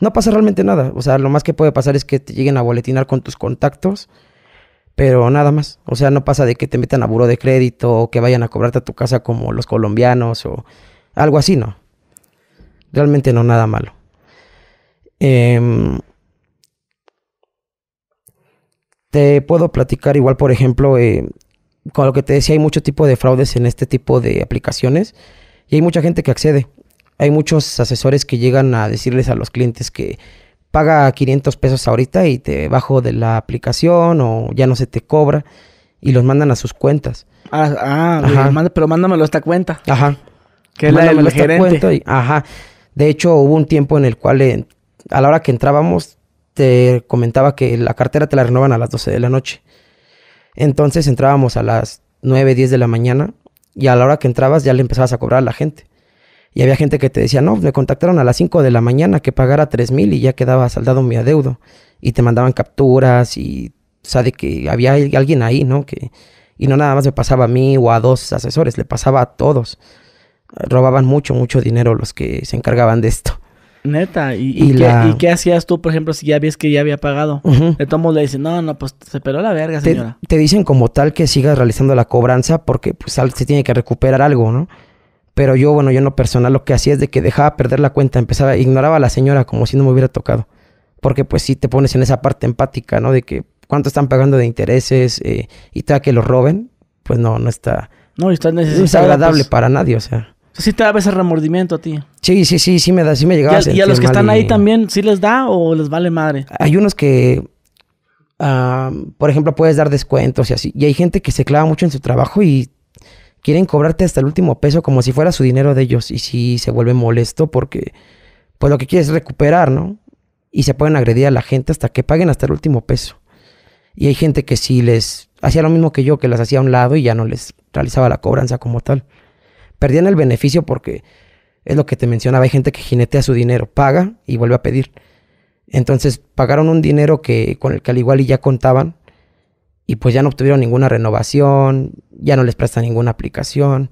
no pasa realmente nada. O sea, lo más que puede pasar es que te lleguen a boletinar con tus contactos, pero nada más. O sea, no pasa de que te metan a buro de crédito o que vayan a cobrarte a tu casa como los colombianos o algo así, no. Realmente no, nada malo. Em, te puedo platicar igual, por ejemplo, eh, con lo que te decía, hay mucho tipo de fraudes en este tipo de aplicaciones y hay mucha gente que accede. Hay muchos asesores que llegan a decirles a los clientes que paga 500 pesos ahorita y te bajo de la aplicación o ya no se te cobra y los mandan a sus cuentas. Ah, ah pero mándamelo a esta cuenta. Ajá. Que la gerente. Y, ajá. De hecho, hubo un tiempo en el cual a la hora que entrábamos te comentaba que la cartera te la renovaban a las 12 de la noche. Entonces entrábamos a las 9, 10 de la mañana y a la hora que entrabas ya le empezabas a cobrar a la gente. Y había gente que te decía, no, me contactaron a las 5 de la mañana que pagara 3 mil y ya quedaba saldado mi adeudo. Y te mandaban capturas y, o que había alguien ahí, ¿no? Que, y no nada más me pasaba a mí o a dos asesores, le pasaba a todos. Robaban mucho, mucho dinero los que se encargaban de esto. Neta, ¿y, qué, hacías tú, por ejemplo, si ya ves que ya había pagado? De todos le dicen, no, no, pues se peló la verga, señora. Te, te, dicen como tal que sigas realizando la cobranza porque pues se tiene que recuperar algo, ¿no? Pero yo, bueno, yo no personal lo que hacía es de que dejaba perder la cuenta, empezaba, ignoraba a la señora como si no me hubiera tocado. Porque pues si te pones en esa parte empática, ¿no? De que cuánto están pagando de intereses eh, y te que lo roben, pues no, no está... No, está No es agradable pues. para nadie, o sea. Sí te da ese remordimiento a ti. Sí, sí, sí, sí me da, sí me llegaba a, ¿Y a los que están ahí también, sí les da o les vale madre? Hay unos que, ah, por ejemplo, puedes dar descuentos y así. Y hay gente que se clava mucho en su trabajo y quieren cobrarte hasta el último peso como si fuera su dinero de ellos y si se vuelve molesto porque pues lo que quiere es recuperar, ¿no? Y se pueden agredir a la gente hasta que paguen hasta el último peso. Y hay gente que sí les hacía lo mismo que yo, que las hacía a un lado y ya no les realizaba la cobranza como tal. Perdían el beneficio porque es lo que te mencionaba, hay gente que jinetea su dinero, paga y vuelve a pedir. Entonces pagaron un dinero que con el que al igual y ya contaban y pues ya no obtuvieron ninguna renovación, ya no les prestan ninguna aplicación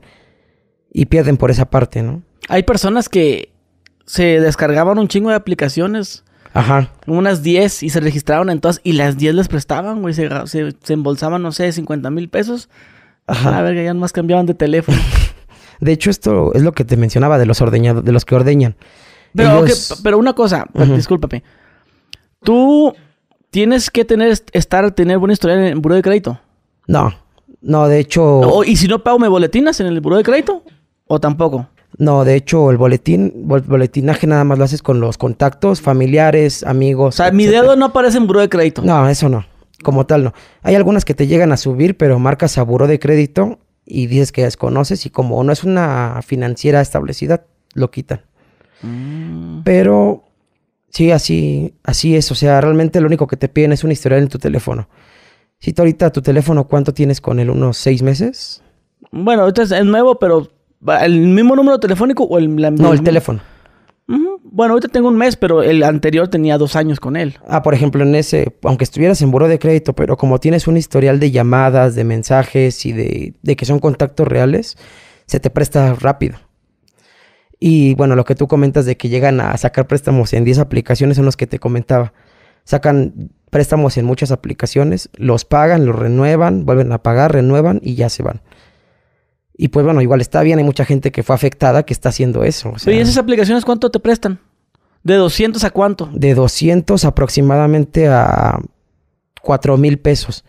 y pierden por esa parte, ¿no? Hay personas que se descargaban un chingo de aplicaciones. Ajá. Unas 10 y se registraron en todas y las 10 les prestaban, güey. Se, embolsaban, no sé, 50 mil pesos. Ajá. A ver, ya nomás cambiaban de teléfono. de hecho, esto es lo que te mencionaba de los ordeñados, de los que ordeñan. Pero, pero una cosa, discúlpame. Tú ¿Tienes que tener, estar, tener buena historial en el buro de crédito? No, no, de hecho... ¿Y si no pago, me boletinas en el buro de crédito? ¿O tampoco? No, de hecho, el boletín, boletinaje nada más lo haces con los contactos, familiares, amigos. O sea, mi dedo no aparece en buro de crédito. No, eso no. Como tal, no. Hay algunas que te llegan a subir, pero marcas a buro de crédito y dices que desconoces y como no es una financiera establecida, lo quitan. Mm. Pero Sí, así, así es. O sea, realmente lo único que te piden es un historial en tu teléfono. Si ahorita tu teléfono, ¿cuánto tienes con él? ¿Unos seis meses? Bueno, ahorita es nuevo, pero ¿el mismo número telefónico o el...? no, el, teléfono. Bueno, ahorita tengo un mes, pero el anterior tenía dos años con él. Ah, por ejemplo, en ese, aunque estuvieras en buro de crédito, pero como tienes un historial de llamadas, de mensajes y de que son contactos reales, se te presta rápido. Y bueno, lo que tú comentas de que llegan a sacar préstamos en 10 aplicaciones son los que te comentaba. Sacan préstamos en muchas aplicaciones, los pagan, los renuevan, vuelven a pagar, renuevan y ya se van. Y pues bueno, igual está bien, hay mucha gente que fue afectada que está haciendo eso. ¿Y esas aplicaciones cuánto te prestan? ¿De 200 a cuánto? De 200 aproximadamente a 4 mil pesos.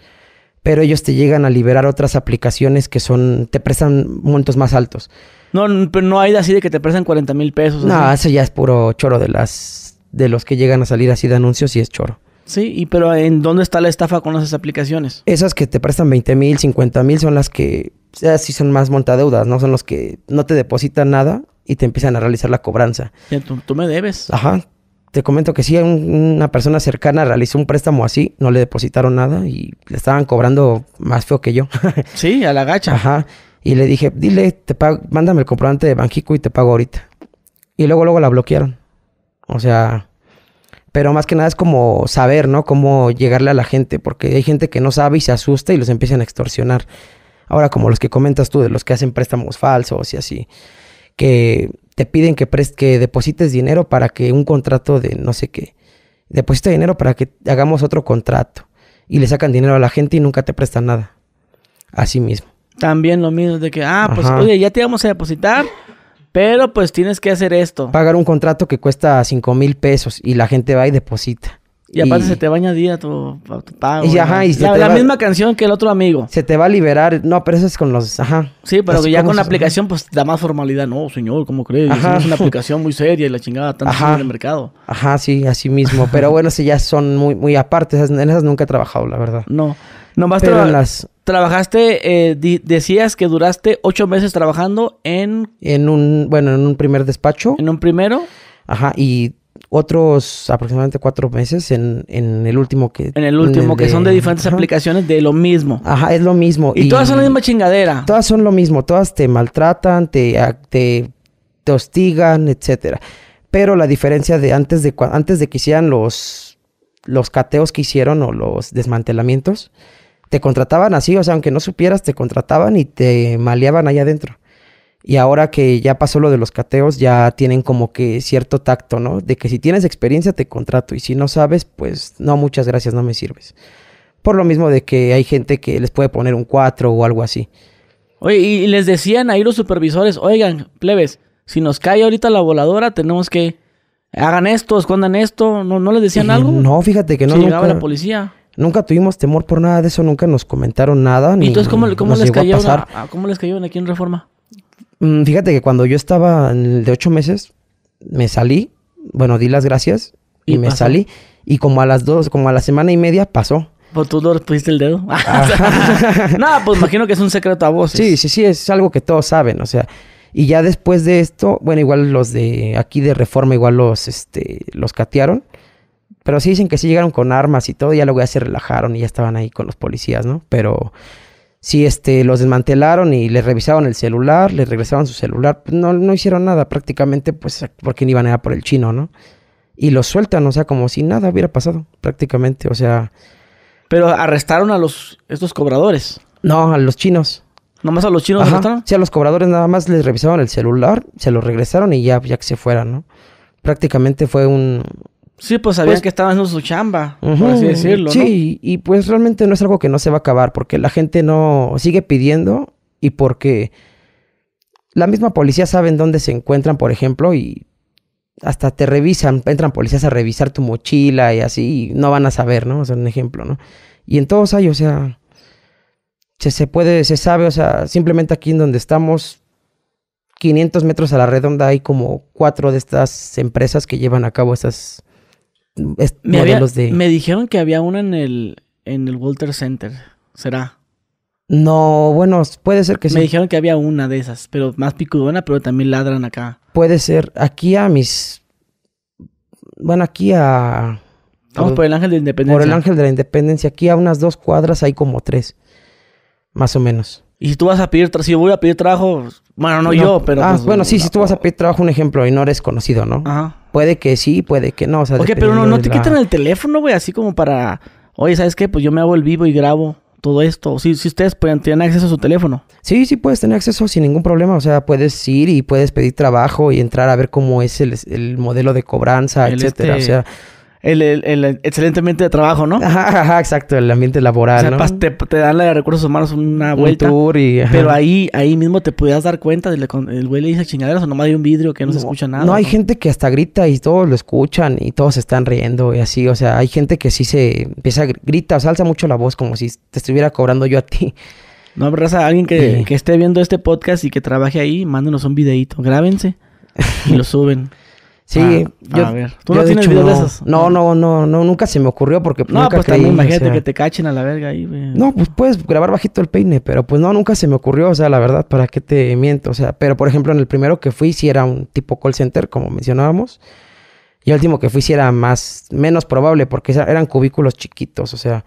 Pero ellos te llegan a liberar otras aplicaciones que son, te prestan montos más altos. No, pero no hay así de que te prestan 40 mil pesos. No, eso ya es puro choro de las de los que llegan a salir así de anuncios y es choro. Sí, y pero ¿en dónde está la estafa con esas aplicaciones? Esas que te prestan 20 mil, 50 mil son las que sí son más montadeudas, ¿no? Son los que no te depositan nada y te empiezan a realizar la cobranza. tú, me debes. Ajá. Te comento que sí, una persona cercana realizó un préstamo así, no le depositaron nada y le estaban cobrando más feo que yo. sí, a la gacha. Ajá. Y le dije, dile, te mándame el comprobante de Banjico y te pago ahorita. Y luego, luego la bloquearon. O sea, pero más que nada es como saber, ¿no? Cómo llegarle a la gente, porque hay gente que no sabe y se asusta y los empiezan a extorsionar. Ahora, como los que comentas tú, de los que hacen préstamos falsos y así, que te piden que, que deposites dinero para que un contrato de no sé qué, deposita dinero para que hagamos otro contrato. Y le sacan dinero a la gente y nunca te prestan nada. Así mismo. También lo mismo, de que, ah, pues, oye, ya te vamos a depositar, pero pues tienes que hacer esto. Pagar un contrato que cuesta 5 mil pesos y la gente va y deposita. Y aparte se te va a añadir a tu, pago. ajá, y la, la misma canción que el otro amigo. Se te va a liberar. No, pero eso es con los... Ajá. Sí, pero ya con la aplicación pues da más formalidad. No, señor, ¿cómo crees? Ajá. Es una aplicación muy seria y la chingada tanto en el mercado. Ajá, sí, así mismo. Pero bueno, si ya son muy, muy aparte. en esas nunca he trabajado, la verdad. No. Nomás trabajaste, eh, decías que duraste ocho meses trabajando en... En un, bueno, en un primer despacho. En un primero. Ajá, y otros aproximadamente cuatro meses en, el último que... En el último, que son de diferentes aplicaciones de lo mismo. Ajá, es lo mismo. Y, todas son la misma chingadera. Todas son lo mismo, todas te maltratan, te, te, te hostigan, etcétera. Pero la diferencia de antes de, antes de que hicieran los, los cateos que hicieron o los desmantelamientos te contrataban así, o sea, aunque no supieras, te contrataban y te maleaban allá adentro. Y ahora que ya pasó lo de los cateos, ya tienen como que cierto tacto, ¿no? De que si tienes experiencia, te contrato. Y si no sabes, pues no, muchas gracias, no me sirves. Por lo mismo de que hay gente que les puede poner un 4 o algo así. Oye, y les decían ahí los supervisores, oigan, plebes, si nos cae ahorita la voladora, tenemos que hagan esto, escondan esto, ¿no, no les decían eh, algo? No, fíjate que no. llegaba la policía. Nunca tuvimos temor por nada de eso, nunca nos comentaron nada. ¿Y entonces cómo, les cayó a cómo les aquí en Reforma? Mm, fíjate que cuando yo estaba en de ocho meses, me salí, bueno, di las gracias y, me salí. Y como a las dos, como a la semana y media pasó. ¿Por tú no pusiste el dedo. Nada, ah. pues imagino que es un secreto a vos. Sí, sí, sí, es algo que todos saben, o sea. Y ya después de esto, bueno, igual los de aquí de Reforma, igual los, este, los catearon. Pero sí dicen que sí llegaron con armas y todo, y ya luego ya se relajaron y ya estaban ahí con los policías, ¿no? Pero sí, este, los desmantelaron y les revisaron el celular, les regresaron su celular. No, no hicieron nada prácticamente, pues, porque ni iban a ir por el chino, ¿no? Y los sueltan, o sea, como si nada hubiera pasado, prácticamente, o sea... Pero arrestaron a los, estos cobradores. No, a los chinos. no más a los chinos arrestaron? Sí, a los cobradores nada más les revisaron el celular, se lo regresaron y ya, ya que se fueran, ¿no? Prácticamente fue un, Sí, pues sabías pues que estaba en su chamba, por así decirlo. Sí, y pues realmente no es algo que no se va a acabar, porque la gente no sigue pidiendo y porque la misma policía sabe en dónde se encuentran, por ejemplo, y hasta te revisan, entran policías a revisar tu mochila y así, y no van a saber, ¿no? O sea, un ejemplo, ¿no? Y en todos hay, o sea, se, se puede, se sabe, o sea, simplemente aquí en donde estamos, 500 metros a la redonda hay como cuatro de estas empresas que llevan a cabo estas me Me dijeron que había una en el, en el Walter Center. ¿Será? No, bueno, puede ser que sí. Me dijeron que había una de esas, pero más picudona, pero también ladran acá. Puede ser. Aquí a mis. Bueno, aquí a. Vamos por el Ángel de la Independencia. Por el Ángel de la Independencia. Aquí a unas dos cuadras hay como tres. Más o menos. Y si tú vas a pedir, si yo voy a pedir trabajo, bueno, no, yo, pero. Ah, pues, bueno, sí, si tú vas a pedir trabajo, un ejemplo, y no eres conocido, ¿no? Ajá puede que sí, puede que no. O sea, pero no, no te quitan el teléfono, güey, así como para. Oye, ¿sabes qué? Pues yo me hago el vivo y grabo todo esto. Si, si ustedes pueden tener acceso a su teléfono. Sí, sí puedes tener acceso sin ningún problema. O sea, puedes ir y puedes pedir trabajo y entrar a ver cómo es el, el modelo de cobranza, etcétera. O este sea el, el, el excelente ambiente de trabajo, ¿no? Ajá, ajá, exacto, el ambiente laboral. te, dan la de recursos humanos una vuelta. pero ahí, ahí mismo te podías dar cuenta del el güey le dice chingaderas o nomás hay un vidrio que no, se escucha nada. No, hay gente que hasta grita y todos lo escuchan y todos están riendo y así. O sea, hay gente que sí se empieza a grita, o sea, alza mucho la voz como si te estuviera cobrando yo a ti. No, pero alguien que, que esté viendo este podcast y que trabaje ahí, mándenos un videito, grábense y lo suben. Sí, ah, yo, ¿Tú no tienes de esas? No, no, no, nunca se me ocurrió porque no, nunca pues imagínate que te cachen a la verga ahí. No, pues puedes grabar bajito el peine, pero pues no, nunca se me ocurrió, o sea, la verdad, ¿para qué te miento? O sea, pero por ejemplo, en el primero que fui sí era un tipo call center, como mencionábamos, y el último que fui sí era más, menos probable porque eran cubículos chiquitos, o sea,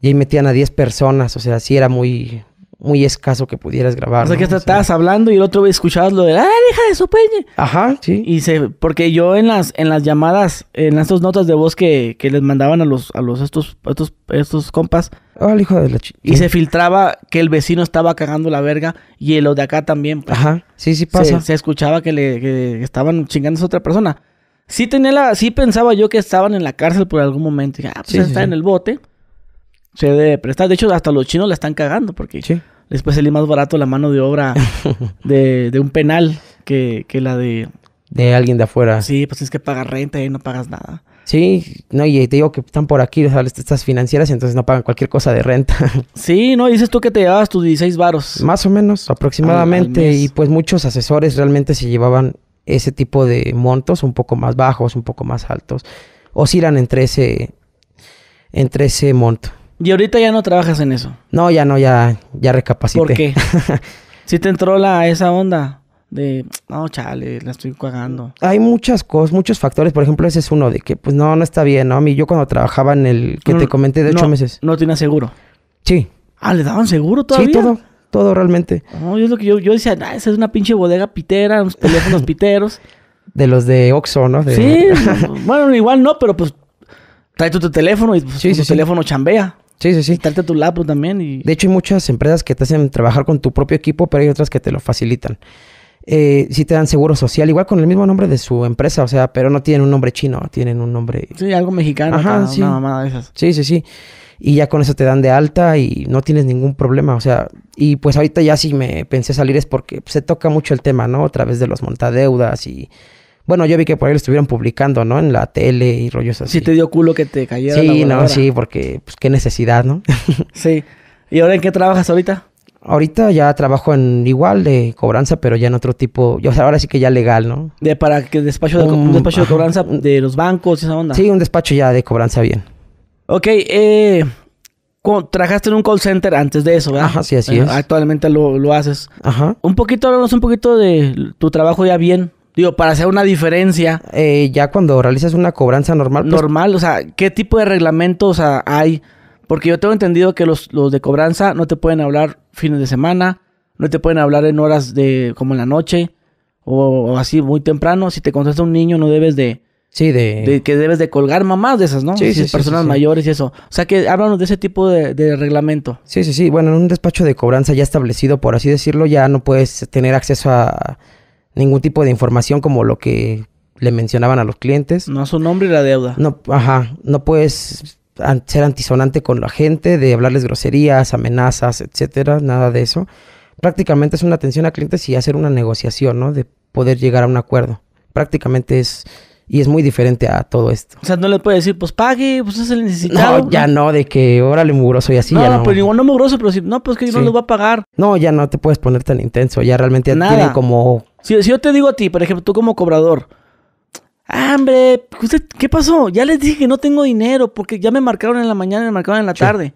y ahí metían a 10 personas, o sea, sí era muy, muy escaso que pudieras grabar. O sea, que hasta estabas hablando y el otro escuchabas lo de, ah, deja de su peña. Pues". Ajá, sí. Y se, porque yo en las, en las llamadas, en estas notas de voz que, que les mandaban a los, a los, estos, estos, estos compas. Ah, hijo de la chica. Y se filtraba que el vecino estaba cagando la verga y el de acá también. Pues, Ajá, sí, sí pasa. Se, escuchaba que le, que estaban chingando a otra persona. Sí tenía la, sí pensaba yo que estaban en la cárcel por algún momento. ah, pues está en el bote se debe prestar. De hecho, hasta los chinos la están cagando porque sí. les puede salir más barato la mano de obra de, un penal que, la de... De alguien de afuera. Sí, pues tienes que pagar renta y no pagas nada. Sí, no, y te digo que están por aquí o estas financieras, entonces no pagan cualquier cosa de renta. Sí, no, dices tú que te llevabas tus 16 varos. Más o menos, aproximadamente. y pues muchos asesores realmente se llevaban ese tipo de montos un poco más bajos, un poco más altos. Oscilan entre ese, entre ese monto. Y ahorita ya no trabajas en eso. No, ya no, ya, ya recapacité. ¿Por qué? si te entró la esa onda de, no, chale, la estoy cagando. Hay muchas cosas, muchos factores. Por ejemplo, ese es uno de que, pues, no, no está bien, ¿no? A mí, yo cuando trabajaba en el que te comenté de ocho meses. No tenía seguro. Sí. Ah, ¿le daban seguro todavía? Sí, todo. Todo realmente. No, yo, lo que yo, yo decía, ah, esa es una pinche bodega pitera, unos teléfonos piteros. De los de Oxxo, ¿no? Sí. bueno, igual no, pero pues trae tu, teléfono y pues, tu teléfono chambea. Sí, sí, sí. Talte tu lapo también y... De hecho, hay muchas empresas que te hacen trabajar con tu propio equipo, pero hay otras que te lo facilitan. Eh, sí te dan seguro social, igual con el mismo nombre de su empresa, o sea, pero no tienen un nombre chino, tienen un nombre... Sí, algo mexicano, Ajá, sí. una de esas. Sí, sí, sí. Y ya con eso te dan de alta y no tienes ningún problema, o sea... Y pues ahorita ya sí me pensé salir es porque se toca mucho el tema, ¿no? A través de los montadeudas y bueno, yo vi que por ahí lo estuvieron publicando, ¿no? En la tele y rollos así. Sí te dio culo que te cayera Sí, no, sí, porque pues qué necesidad, ¿no? sí. ¿Y ahora en qué trabajas ahorita? Ahorita ya trabajo en igual de cobranza, pero ya en otro tipo, o sea, ahora sí que ya legal, ¿no? De para que despacho de, un despacho de cobranza de los bancos y esa onda. Sí, un despacho ya de cobranza bien. Ok, eh trabajaste en un call center antes de eso, ¿verdad? Ajá, sí, así es. Actualmente lo, lo haces. Ajá. Un poquito, háblanos un poquito de tu trabajo ya bien. Digo, para hacer una diferencia. Eh, ya cuando realizas una cobranza normal. Pues normal, o sea, ¿qué tipo de reglamentos hay? Porque yo tengo entendido que los, de cobranza no te pueden hablar fines de semana, no te pueden hablar en horas de como en la noche o, así muy temprano. Si te contesta un niño no debes de... Sí, de... de que debes de colgar mamás de esas, ¿no? Sí, sí, Personas mayores y eso. O sea que háblanos de ese tipo de, reglamento. Sí, sí, sí. Bueno, en un despacho de cobranza ya establecido, por así decirlo, ya no puedes tener acceso a ningún tipo de información como lo que le mencionaban a los clientes. No su nombre y la deuda. No, ajá, no puedes ser antisonante con la gente, de hablarles groserías, amenazas, etcétera, nada de eso. Prácticamente es una atención a clientes y hacer una negociación, ¿no? De poder llegar a un acuerdo. Prácticamente es y es muy diferente a todo esto. O sea, no le puede decir, pues pague, pues es el necesitado. No, ya no, de que órale mugroso y así. No, ya no. pero igual no mugroso, pero si no, pues que yo no lo voy a pagar. No, ya no te puedes poner tan intenso, ya realmente tienen como si, yo te digo a ti, por ejemplo, tú como cobrador, ah, hombre, pues, ¿qué pasó? Ya les dije que no tengo dinero porque ya me marcaron en la mañana y me marcaron en la tarde.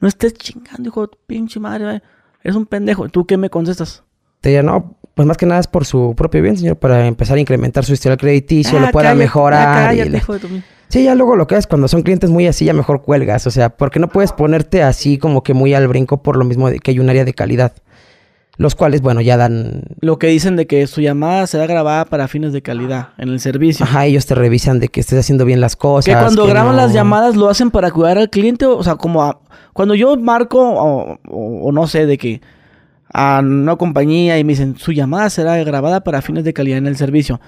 No estés chingando, hijo de pinche madre. es un pendejo. ¿Tú qué me contestas? Te diría, no, pues más que nada es por su propio bien, señor, para empezar a incrementar su historial crediticio, lo ah, pueda mejorar. Ah, sí, ya luego lo que es cuando son clientes muy así, ya mejor cuelgas. O sea, porque no puedes ponerte así como que muy al brinco por lo mismo de que hay un área de calidad los cuales, bueno, ya dan... Lo que dicen de que su llamada será grabada para fines de calidad en el servicio. Ajá, ellos te revisan de que estés haciendo bien las cosas. Que cuando graban las llamadas lo hacen para cuidar al cliente, o sea, como a... cuando yo marco o, no sé de que a una compañía y me dicen su llamada será grabada para fines de calidad en el servicio.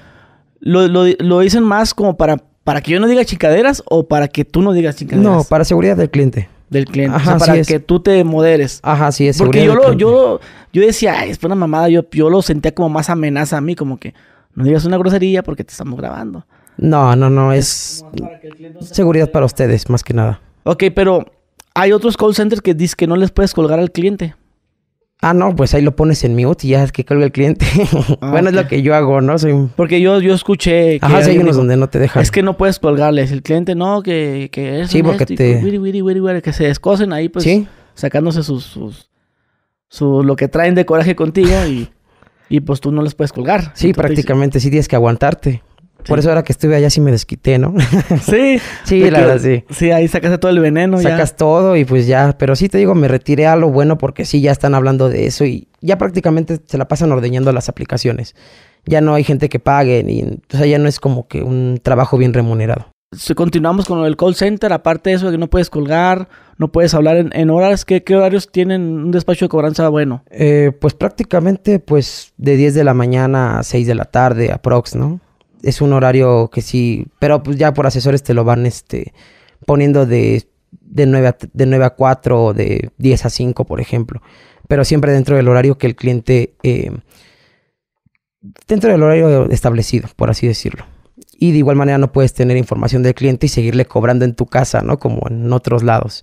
Lo, lo, dicen más como para, para que yo no diga chicaderas o para que tú no digas chicaderas. No, para seguridad del cliente del cliente. o sea, para que tú te moderes. Ajá, sí es. Porque yo lo, yo, yo decía, es una mamada, yo, lo sentía como más amenaza a mí, como que no digas una grosería porque te estamos grabando. No, no, no, es, seguridad para ustedes, más que nada. Ok, pero hay otros call centers que dicen que no les puedes colgar al cliente. Ah, no, pues ahí lo pones en mute y ya es que colga el cliente. Ah, bueno, es lo que yo hago, ¿no? Soy... Porque yo, yo escuché que. Ajá, hay unos donde no te dejan. Es que no puedes colgarles. El cliente no, que, que es. Sí, porque te. que se descosen ahí, pues. Sí. Sacándose sus. sus lo que traen de coraje contigo y. y pues tú no les puedes colgar. Sí, prácticamente sí tienes que aguantarte. Por eso ahora que estuve allá sí me desquité, ¿no? Sí. sí, sí. Sí, ahí sacaste todo el veneno. Sacas todo y pues ya. Pero sí te digo, me retiré a lo bueno porque sí, ya están hablando de eso y ya prácticamente se la pasan ordeñando las aplicaciones. Ya no hay gente que pague, y, o sea, ya no es como que un trabajo bien remunerado. Si continuamos con el call center, aparte de eso de que no puedes colgar, no puedes hablar en, horas, ¿qué, horarios tienen un despacho de cobranza bueno? Eh, pues prácticamente pues de 10 de la mañana a 6 de la tarde, aprox, ¿no? es un horario que sí, pero pues ya por asesores te lo van este, poniendo de, de, 9 a, de a 4 o de 10 a 5, por ejemplo. Pero siempre dentro del horario que el cliente, eh, dentro del horario establecido, por así decirlo. Y de igual manera no puedes tener información del cliente y seguirle cobrando en tu casa, ¿no? Como en otros lados.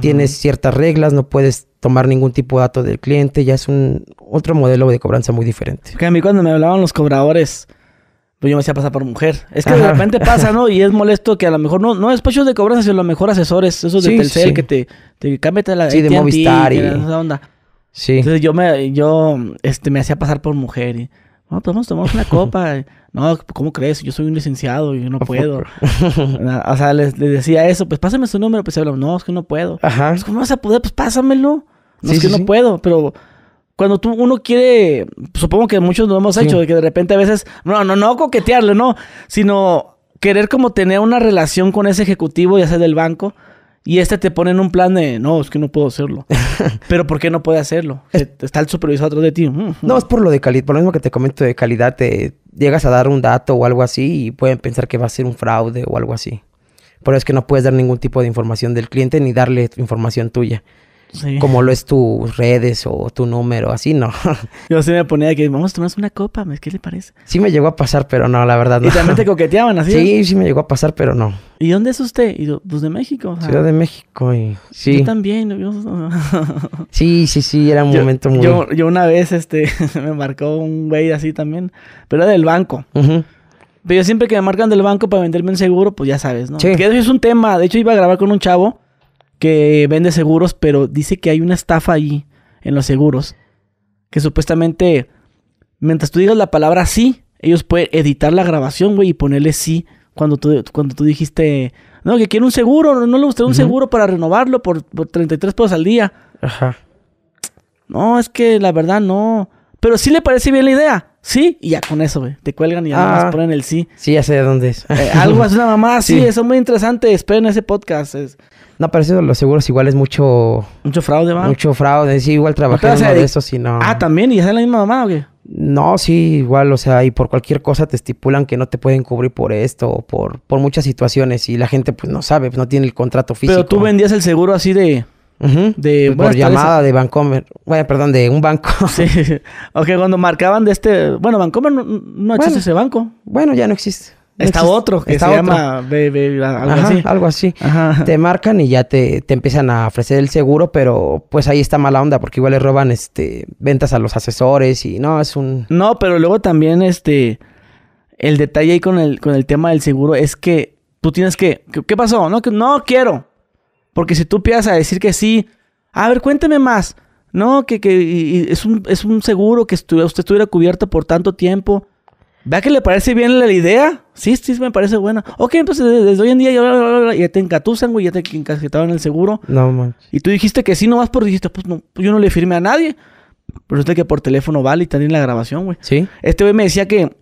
Tienes ciertas reglas, no puedes tomar ningún tipo de dato del cliente, ya es un otro modelo de cobranza muy diferente. Porque a mí cuando me hablaban los cobradores, pues yo me hacía pasar por mujer. Es que de repente pasa, ¿no? Y es molesto que a lo mejor no, no es despachos de cobranza, sino a lo mejor asesores, esos de Telcel que te, te cámbiate la Sí, de Movistar y... esa onda. Sí. Entonces yo me, yo, este, me hacía pasar por mujer y, no, tomamos, tomamos una copa. no, ¿cómo crees? Yo soy un licenciado y yo no puedo. o sea, les, decía eso, pues pásame su número, pues hablo no, es que no puedo. Ajá. ¿Cómo vas a poder? Pues pásamelo. No, es que no puedo, pero cuando tú, uno quiere, supongo que muchos lo hemos hecho, de que de repente a veces, no, no, no coquetearle, no, sino querer como tener una relación con ese ejecutivo, ya sea del banco, y este te pone en un plan de, no, es que no puedo hacerlo. Pero ¿por qué no puede hacerlo? Eh, está el supervisor atrás de ti. Mm, no, mm. es por lo de calidad, por lo mismo que te comento de calidad, te llegas a dar un dato o algo así y pueden pensar que va a ser un fraude o algo así. Pero es que no puedes dar ningún tipo de información del cliente ni darle información tuya. Como lo es tus redes o tu número, así no. Yo sí me ponía que vamos a tomar una copa, ¿qué le parece? Sí me llegó a pasar, pero no, la verdad ¿Y también te coqueteaban así? Sí, sí me llegó a pasar, pero no. ¿Y dónde es usted? Y pues de México. Ciudad de México y... Sí. también. sí, sí, sí, era un momento muy... Yo, yo, una vez, este, me marcó un güey así también, pero era del banco. Pero yo siempre que me marcan del banco para venderme un seguro, pues ya sabes, ¿no? Sí. Que eso es un tema. De hecho, iba a grabar con un chavo que vende seguros, pero dice que hay una estafa ahí en los seguros. Que supuestamente, mientras tú digas la palabra sí, ellos pueden editar la grabación, güey, y ponerle sí cuando tú, cuando tú dijiste, no, que quiere un seguro, no le gustaría un seguro para renovarlo por, 33 pesos al día. Ajá. No, es que la verdad no. Pero sí le parece bien la idea. Sí, y ya con eso, güey. Te cuelgan y además ah. ponen el sí. Sí, ya sé de dónde es. Eh, algo es una mamá, sí. eso es muy interesante. Esperen ese podcast. No, pero eso de los seguros igual es mucho... Mucho fraude, va. Mucho fraude. Sí, igual trabajé de eso y no... Ah, ¿también? ¿Y es la misma mamá o qué? No, sí, igual, o sea, y por cualquier cosa te estipulan que no te pueden cubrir por esto o por, por muchas situaciones y la gente pues no sabe, pues, no tiene el contrato físico. Pero tú vendías el seguro así de... de por llamada de Vancomer. Bueno, perdón, de un banco. sí. que cuando marcaban de este... Bueno, Vancomer no, existe ese banco. Bueno, ya no existe. Está otro que se llama algo así. Te marcan y ya te, empiezan a ofrecer el seguro, pero pues ahí está mala onda porque igual le roban este ventas a los asesores y no, es un No, pero luego también este el detalle ahí con el con el tema del seguro es que tú tienes que ¿qué, pasó? No no quiero. Porque si tú piensas a decir que sí, a ver, cuénteme más. No, que, es, un, es un seguro que usted estuviera cubierto por tanto tiempo. Vea que le parece bien la idea. Sí, sí, me parece buena. Ok, entonces desde hoy en día ya, ya te encatusan, güey, ya te encasquetaron el seguro. No, man. Y tú dijiste que sí, nomás por dijiste, pues, pues yo no le firmé a nadie. Pero usted que por teléfono vale y también la grabación, güey. Sí. Este güey me decía que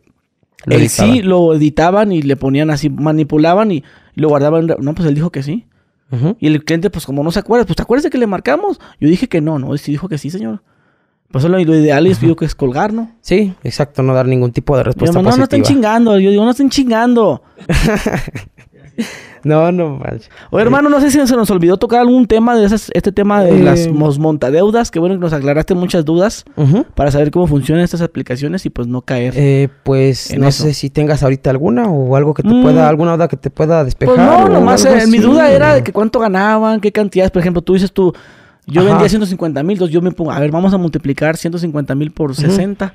él sí lo editaban y le ponían así, manipulaban y lo guardaban. No, pues él dijo que sí. Y el cliente, pues como no se acuerda, pues te acuerdas de que le marcamos. Yo dije que no, no, sí dijo que sí, señor. Pues lo, lo ideal es, digo que es colgar, ¿no? Sí, exacto, no dar ningún tipo de respuesta. positiva. no, no estén chingando. Yo digo, no estén chingando. no, no manches. hermano, no sé si se nos olvidó tocar algún tema de este tema de las las eh. deudas, Que bueno que nos aclaraste muchas dudas para saber cómo funcionan estas aplicaciones y pues no caer. Eh, pues no sé si tengas ahorita alguna o algo que te mm. pueda, alguna duda que te pueda despejar. Pues no, nomás eh, mi duda era de que cuánto ganaban, qué cantidades. Por ejemplo, tú dices tú yo vendía 150 mil, entonces yo me pongo, a ver, vamos a multiplicar 150 mil por 60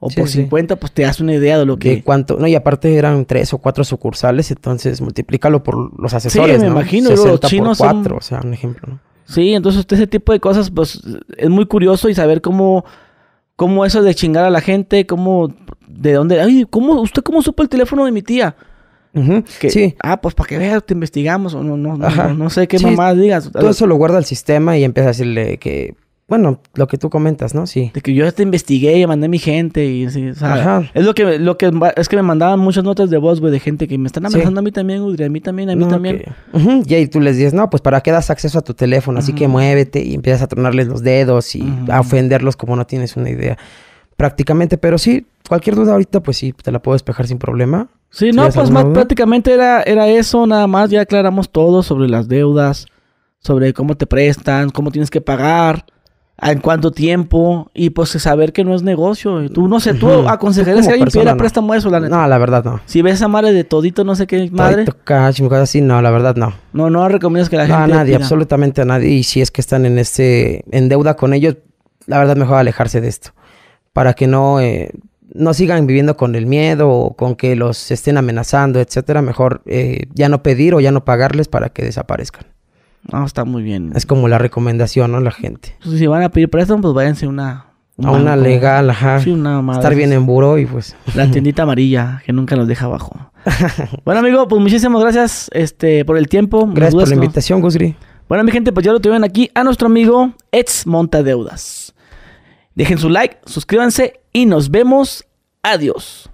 o por 50, pues te das una idea de lo que... cuánto, no, y aparte eran tres o cuatro sucursales, entonces multiplícalo por los asesores, Sí, me imagino, los chinos por o sea, un ejemplo, ¿no? Sí, entonces este ese tipo de cosas, pues es muy curioso y saber cómo, cómo eso de chingar a la gente, cómo, de dónde, ay, ¿cómo, usted cómo supo el teléfono de mi tía? sí. Ah, pues para que veas, te investigamos o no, no, no, sé qué sí. digas. Todo eso lo guarda el sistema y empieza a decirle que, bueno, lo que tú comentas, ¿no? Sí. De que yo ya te investigué y mandé mi gente y así, Ajá. Es lo que, lo que, es que me mandaban muchas notas de voz, güey, de gente que me están amenazando a mí también, Udri, a mí también, a mí también. Y ahí tú les dices, no, pues para qué das acceso a tu teléfono, así que muévete y empiezas a tronarles los dedos y a ofenderlos como no tienes una idea prácticamente. Pero sí, cualquier duda ahorita, pues sí, te la puedo despejar sin problema. Sí, no, pues más, prácticamente era, era eso, nada más. Ya aclaramos todo sobre las deudas, sobre cómo te prestan, cómo tienes que pagar, en cuánto tiempo, y pues saber que no es negocio. Tú no sé, tú aconsejarías que alguien pidiera no. préstamo eso, No, la verdad no. Si ves a madre de todito, no sé qué madre. no, la verdad no. No, no recomiendas que la gente. No, a nadie, absolutamente a nadie. Y si es que están en este, en deuda con ellos, la verdad mejor alejarse de esto. Para que no. Eh, no sigan viviendo con el miedo o con que los estén amenazando, etcétera. Mejor eh, ya no pedir o ya no pagarles para que desaparezcan. No, ah, está muy bien. Es como la recomendación, ¿no? La gente. Pues si van a pedir préstamo, pues váyanse una... una a una legal, ajá. Estar bien en buró y pues... La tiendita amarilla, que nunca los deja abajo. bueno, amigo, pues muchísimas gracias este, por el tiempo. Gracias por la invitación, Gusri. Bueno, mi gente, pues ya lo tienen aquí a nuestro amigo Eds Montadeudas. Dejen su like, suscríbanse y nos vemos. Adiós.